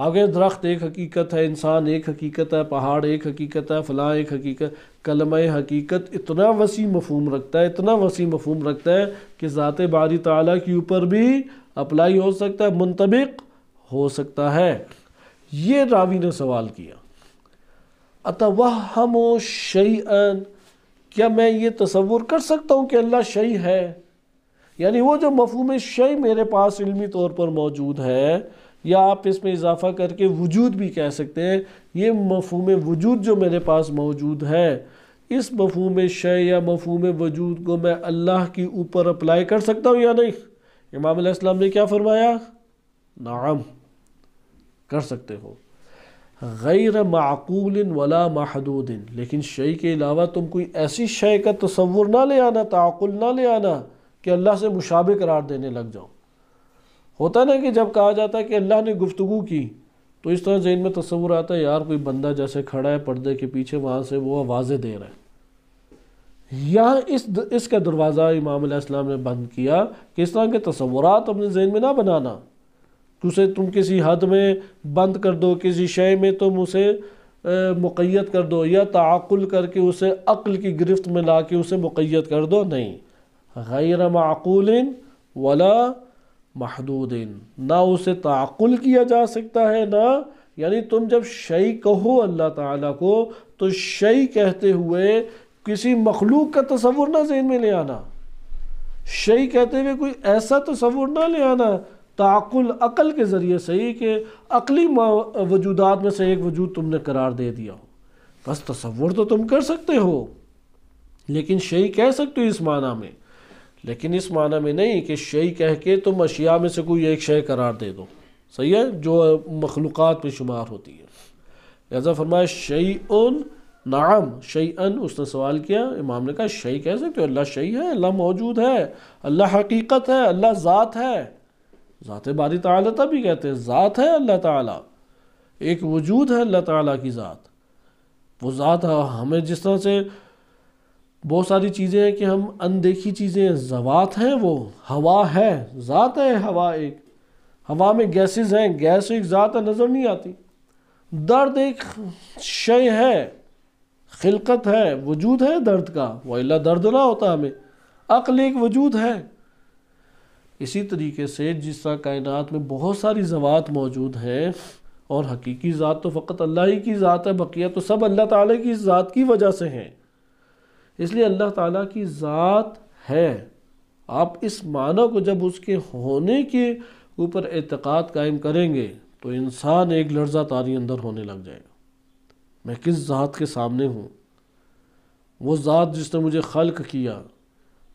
आगे दरख्त एक हकीकत है इंसान एक हकीकत है पहाड़ एक हकीकत है फ़लाँ एक हकीकत कलम हकीकत इतना वसी मफहम रखता है इतना वसी मफहम रखता है कि ज़ात बारी ताली के ऊपर भी अप्लाई हो सकता है मुंतबिक हो सकता है ये रावी ने सवाल किया अतः हम शही क्या मैं ये तस्वुर कर सकता हूँ कि अल्लाह शही है यानी वो जो मफहम शही मेरे पास इलमी तौर पर मौजूद है या आप इसमें इजाफ़ा करके वजूद भी कह सकते हैं ये मफहम वजूद जो मेरे पास मौजूद है इस मफहम शय या मफहम वजूद को मैं अल्लाह के ऊपर अप्लाई कर सकता हूँ या नहीं इमाम ने क्या फरमाया नाम कर सकते हो गैर माकूल वला महदूद लेकिन शय के अलावा तुम कोई ऐसी शय का तस्वुर ना ले आना ताकुल ना ले आना कि अल्लाह से मुशाबे करार देने लग जाओ होता ना कि जब कहा जाता है कि अल्लाह ने गुफ्तु की तो इस तरह जहन में तस्वूर आता है यार कोई बंदा जैसे खड़ा है पर्दे के पीछे वहाँ से वो आवाज़ें दे रहा है यहाँ इस इसका दरवाज़ा इमाम ने बंद किया कि इस तरह के तस्वूर अपने जहन में ना बनाना उसे तुम किसी हद में बंद कर दो किसी शय में तुम उसे मुकैत कर दो या तक़ुल करके उसे अक्ल की गिरफ्त में ला के उसे मुकैत कर दो नहीं गैर माकूल वला महदूदिन ना उसे ताकुल किया जा सकता है ना यानी तुम जब शई कहो अल्लाह ताला को तो शई कहते हुए किसी मखलूक का तस्वुर ना जेन में ले आना शई कहते हुए कोई ऐसा तस्वुर ना ले आना ताकुल अकल के ज़रिए सही कि अकली वजूदात में से एक वजूद तुमने करार दे दिया हो बस तस्वुर तो तुम कर सकते हो लेकिन शई कह सकते हो इस माना में लेकिन इस माना में नहीं कि शय कह के तुम अशिया में से कोई एक शय करार दे दो सही है जो मखलूक़ में शुमार होती है लिहाजा फरमाए शई उन नाम शई अन उसने सवाल किया इमाम ने कहा शई कह सकते हो अल्लाह शई है अल्लाह मौजूद है अल्लाह हकीकत है अल्लाह ज़ात है ज़ात बारी ताला तभी कहते हैं ज़ात है अल्लाह ताला एक वजूद है अल्लाह ताला की ज़ात वो ज़ात हमें जिस तरह से बहुत सारी चीज़ें हैं कि हम अनदेखी चीज़ें जवात हैं वो हवा है ज़ात है हवा एक हवा में गैसेस हैं गैस एक ज़ात है नज़र नहीं आती दर्द एक शय है खिलकत है वजूद है दर्द का वल्ला दर्द ना होता हमें अक्ल एक वजूद है इसी तरीके से जिस तरह कायनात में बहुत सारी ज़वात मौजूद हैं और हकीकी ज़ात तो फ़क्त अल्लाह ही की ज़ात है बकिया तो सब अल्लाह ताला की ज़ात की वजह से हैं इसलिए अल्लाह ताला की ज़ात है आप इस मानव को जब उसके होने के ऊपर एतक़ाद कायम करेंगे तो इंसान एक लर्जा तारी अंदर होने लग जाएगा मैं किस ज़ात के सामने हूँ वो ज़ात जिसने मुझे खल्क किया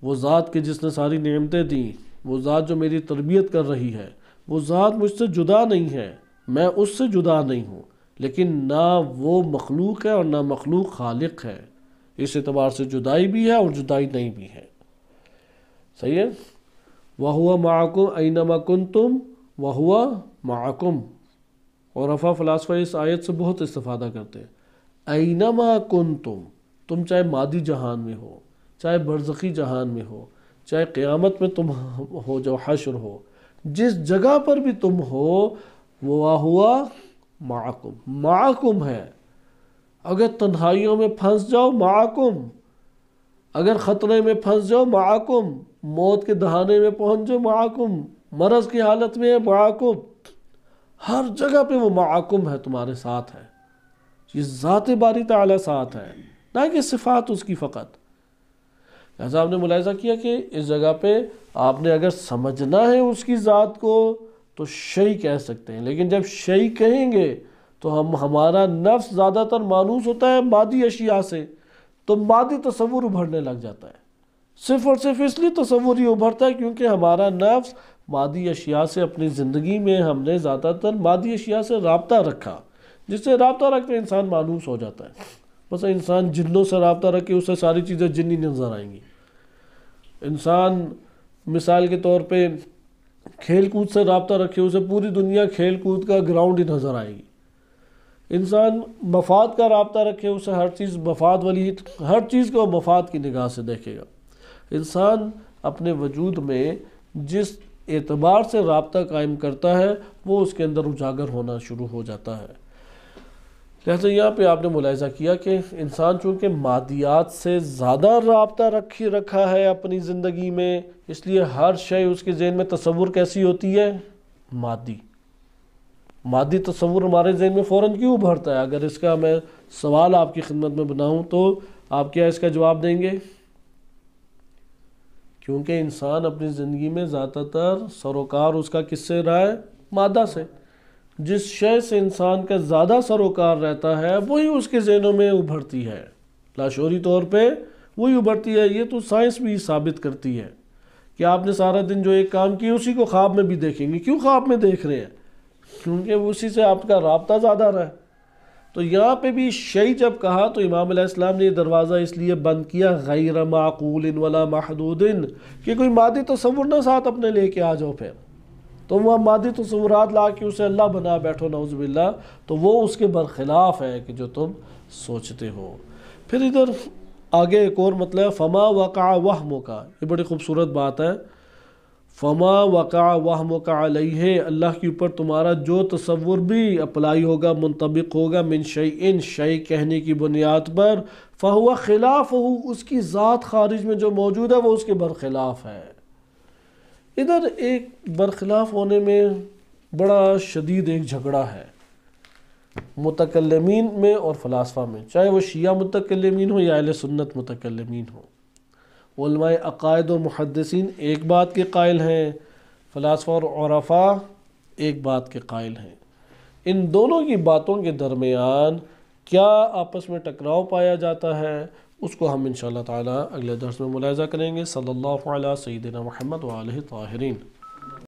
वो ज़ात के जिसने सारी नियमतें दी वो ज़ात जो मेरी तरबियत कर रही है वो ज़ात मुझसे जुदा नहीं है मैं उससे जुदा नहीं हूँ लेकिन ना वो मखलूक है और ना मखलूक खालिक है इस एतबार से जुदाई भी है और जुदाई नहीं भी है सही है वह हुआ माकुम ऐनमा कुन तुम वह हुआ माकुम और अफा फ़लासफ़ा इस आयत से बहुत इस्तफ़ादा करते हैं ऐनमा कुन तुम तुम चाहे मादी जहान में हो चाहे बरसकी जहान में हो चाहे क़्यामत में तुम हो जो हशर हो जिस जगह पर भी तुम हो वह हुआ माकुम माकुम है अगर तन्हाइयों में फंस जाओ माकुम अगर ख़तरे में फंस जाओ माकुम मौत के दहाने में पहुँच जाओ माकुम मरज़ की हालत में है माकुम हर जगह पे वो माकुम है तुम्हारे साथ है ये ज़ात बारी ताला साथ है ना कि सिफात उसकी फ़कत ऐसा आपने मुलायजा किया कि इस जगह पे आपने अगर समझना है उसकी ज़ात को तो शही कह सकते हैं लेकिन जब शही कहेंगे तो हम हमारा नफ्स ज़्यादातर मानूस होता है मादी अशिया से तो मादी तस्वूर उभरने लग जाता है सिर्फ और सिर्फ इसलिए तस्वूर ही उभरता है क्योंकि हमारा नफ्स मादी अशिया से अपनी ज़िंदगी में हमने ज़्यादातर मादी अशिया से रबता रखा जिससे रबता रख कर इंसान मानूस हो जाता है बस इंसान जिनों से रबता रखे उससे सारी चीज़ें जिन्नी नज़र आएंगी इंसान मिसाल के तौर पर खेल कूद से रबता रखे उसे पूरी दुनिया खेल कूद का ग्राउंड ही नज़र आएगी इंसान मफाद का रबता रखे उसे हर चीज़ मफाद वाली हर चीज़ को मफाद की निगाह से देखेगा इंसान अपने वजूद में जिस एतबार से रबता कायम करता है वो उसके अंदर उजागर होना शुरू हो जाता है जैसे यहाँ पर आपने मुलायजा किया कि इंसान चूँकि मादियात से ज़्यादा रबता रखी रखा है अपनी ज़िंदगी में इसलिए हर शे उसके जहन में तस्वुर कैसी होती है मादी मादी तस्वूर हमारे जहन में फ़ौर क्यों उभरता है अगर इसका मैं सवाल आपकी खिदमत में बनाऊँ तो आप क्या इसका जवाब देंगे क्योंकि इंसान अपनी ज़िंदगी में ज़्यादातर सरोकार उसका किससे रहा है मादा से जिस शय से इंसान का ज़्यादा सरोकार रहता है वही उसके जहनों में उभरती है लाशोरी तौर पे वही उभरती है ये तो साइंस भी साबित करती है कि आपने सारा दिन जो एक काम किया उसी को ख्वाब में भी देखेंगे क्यों ख्वाब में देख रहे हैं क्योंकि उसी से आपका रबता ज़्यादा रहा है तो यहाँ पे भी शही जब कहा तो इमाम इस्लाम ने दरवाज़ा इसलिए बंद किया गैर माकूल वाला महदूदिन कि कोई मादी तस्वुर ना साथ अपने लेके आ जाओ फिर तो वह मादी तस्वुरात ला के उसे अल्लाह बना बैठो नौजबिल्ला तो वो उसके बरखिलाफ़ है कि जो तुम सोचते हो फिर इधर आगे एक और मतलब फ़मा वक़ा वह मौका ये बड़ी खूबसूरत बात है फमा वक़ा वहम है अल्लाह के ऊपर तुम्हारा जो तस्वुर भी अप्लाई होगा मुंतबिक होगा मिन शई इन शई कहने की बुनियाद पर फ़ाह खिलाफ हो उसकी ज़ात खारिज में जो मौजूद है वह उसके बरखिलाफ है इधर एक बरखिलाफ होने में बड़ा शदीद एक झगड़ा है मुतकलमीन में और फ़लासफ़ा में चाहे वो शिया मुतकलमीन हो या अहल सुन्नत मुतकलमीन हो अकायद और मुहदसिन एक बात के कायल हैं फ़लासफ़ा और औरफा एक बात के कायल हैं इन दोनों की बातों के दरमियान क्या आपस में टकराव पाया जाता है उसको हम इन शाह अगले दर्ज में मुलायजा करेंगे सल्ला अलैहि महमद वाल ताहरीन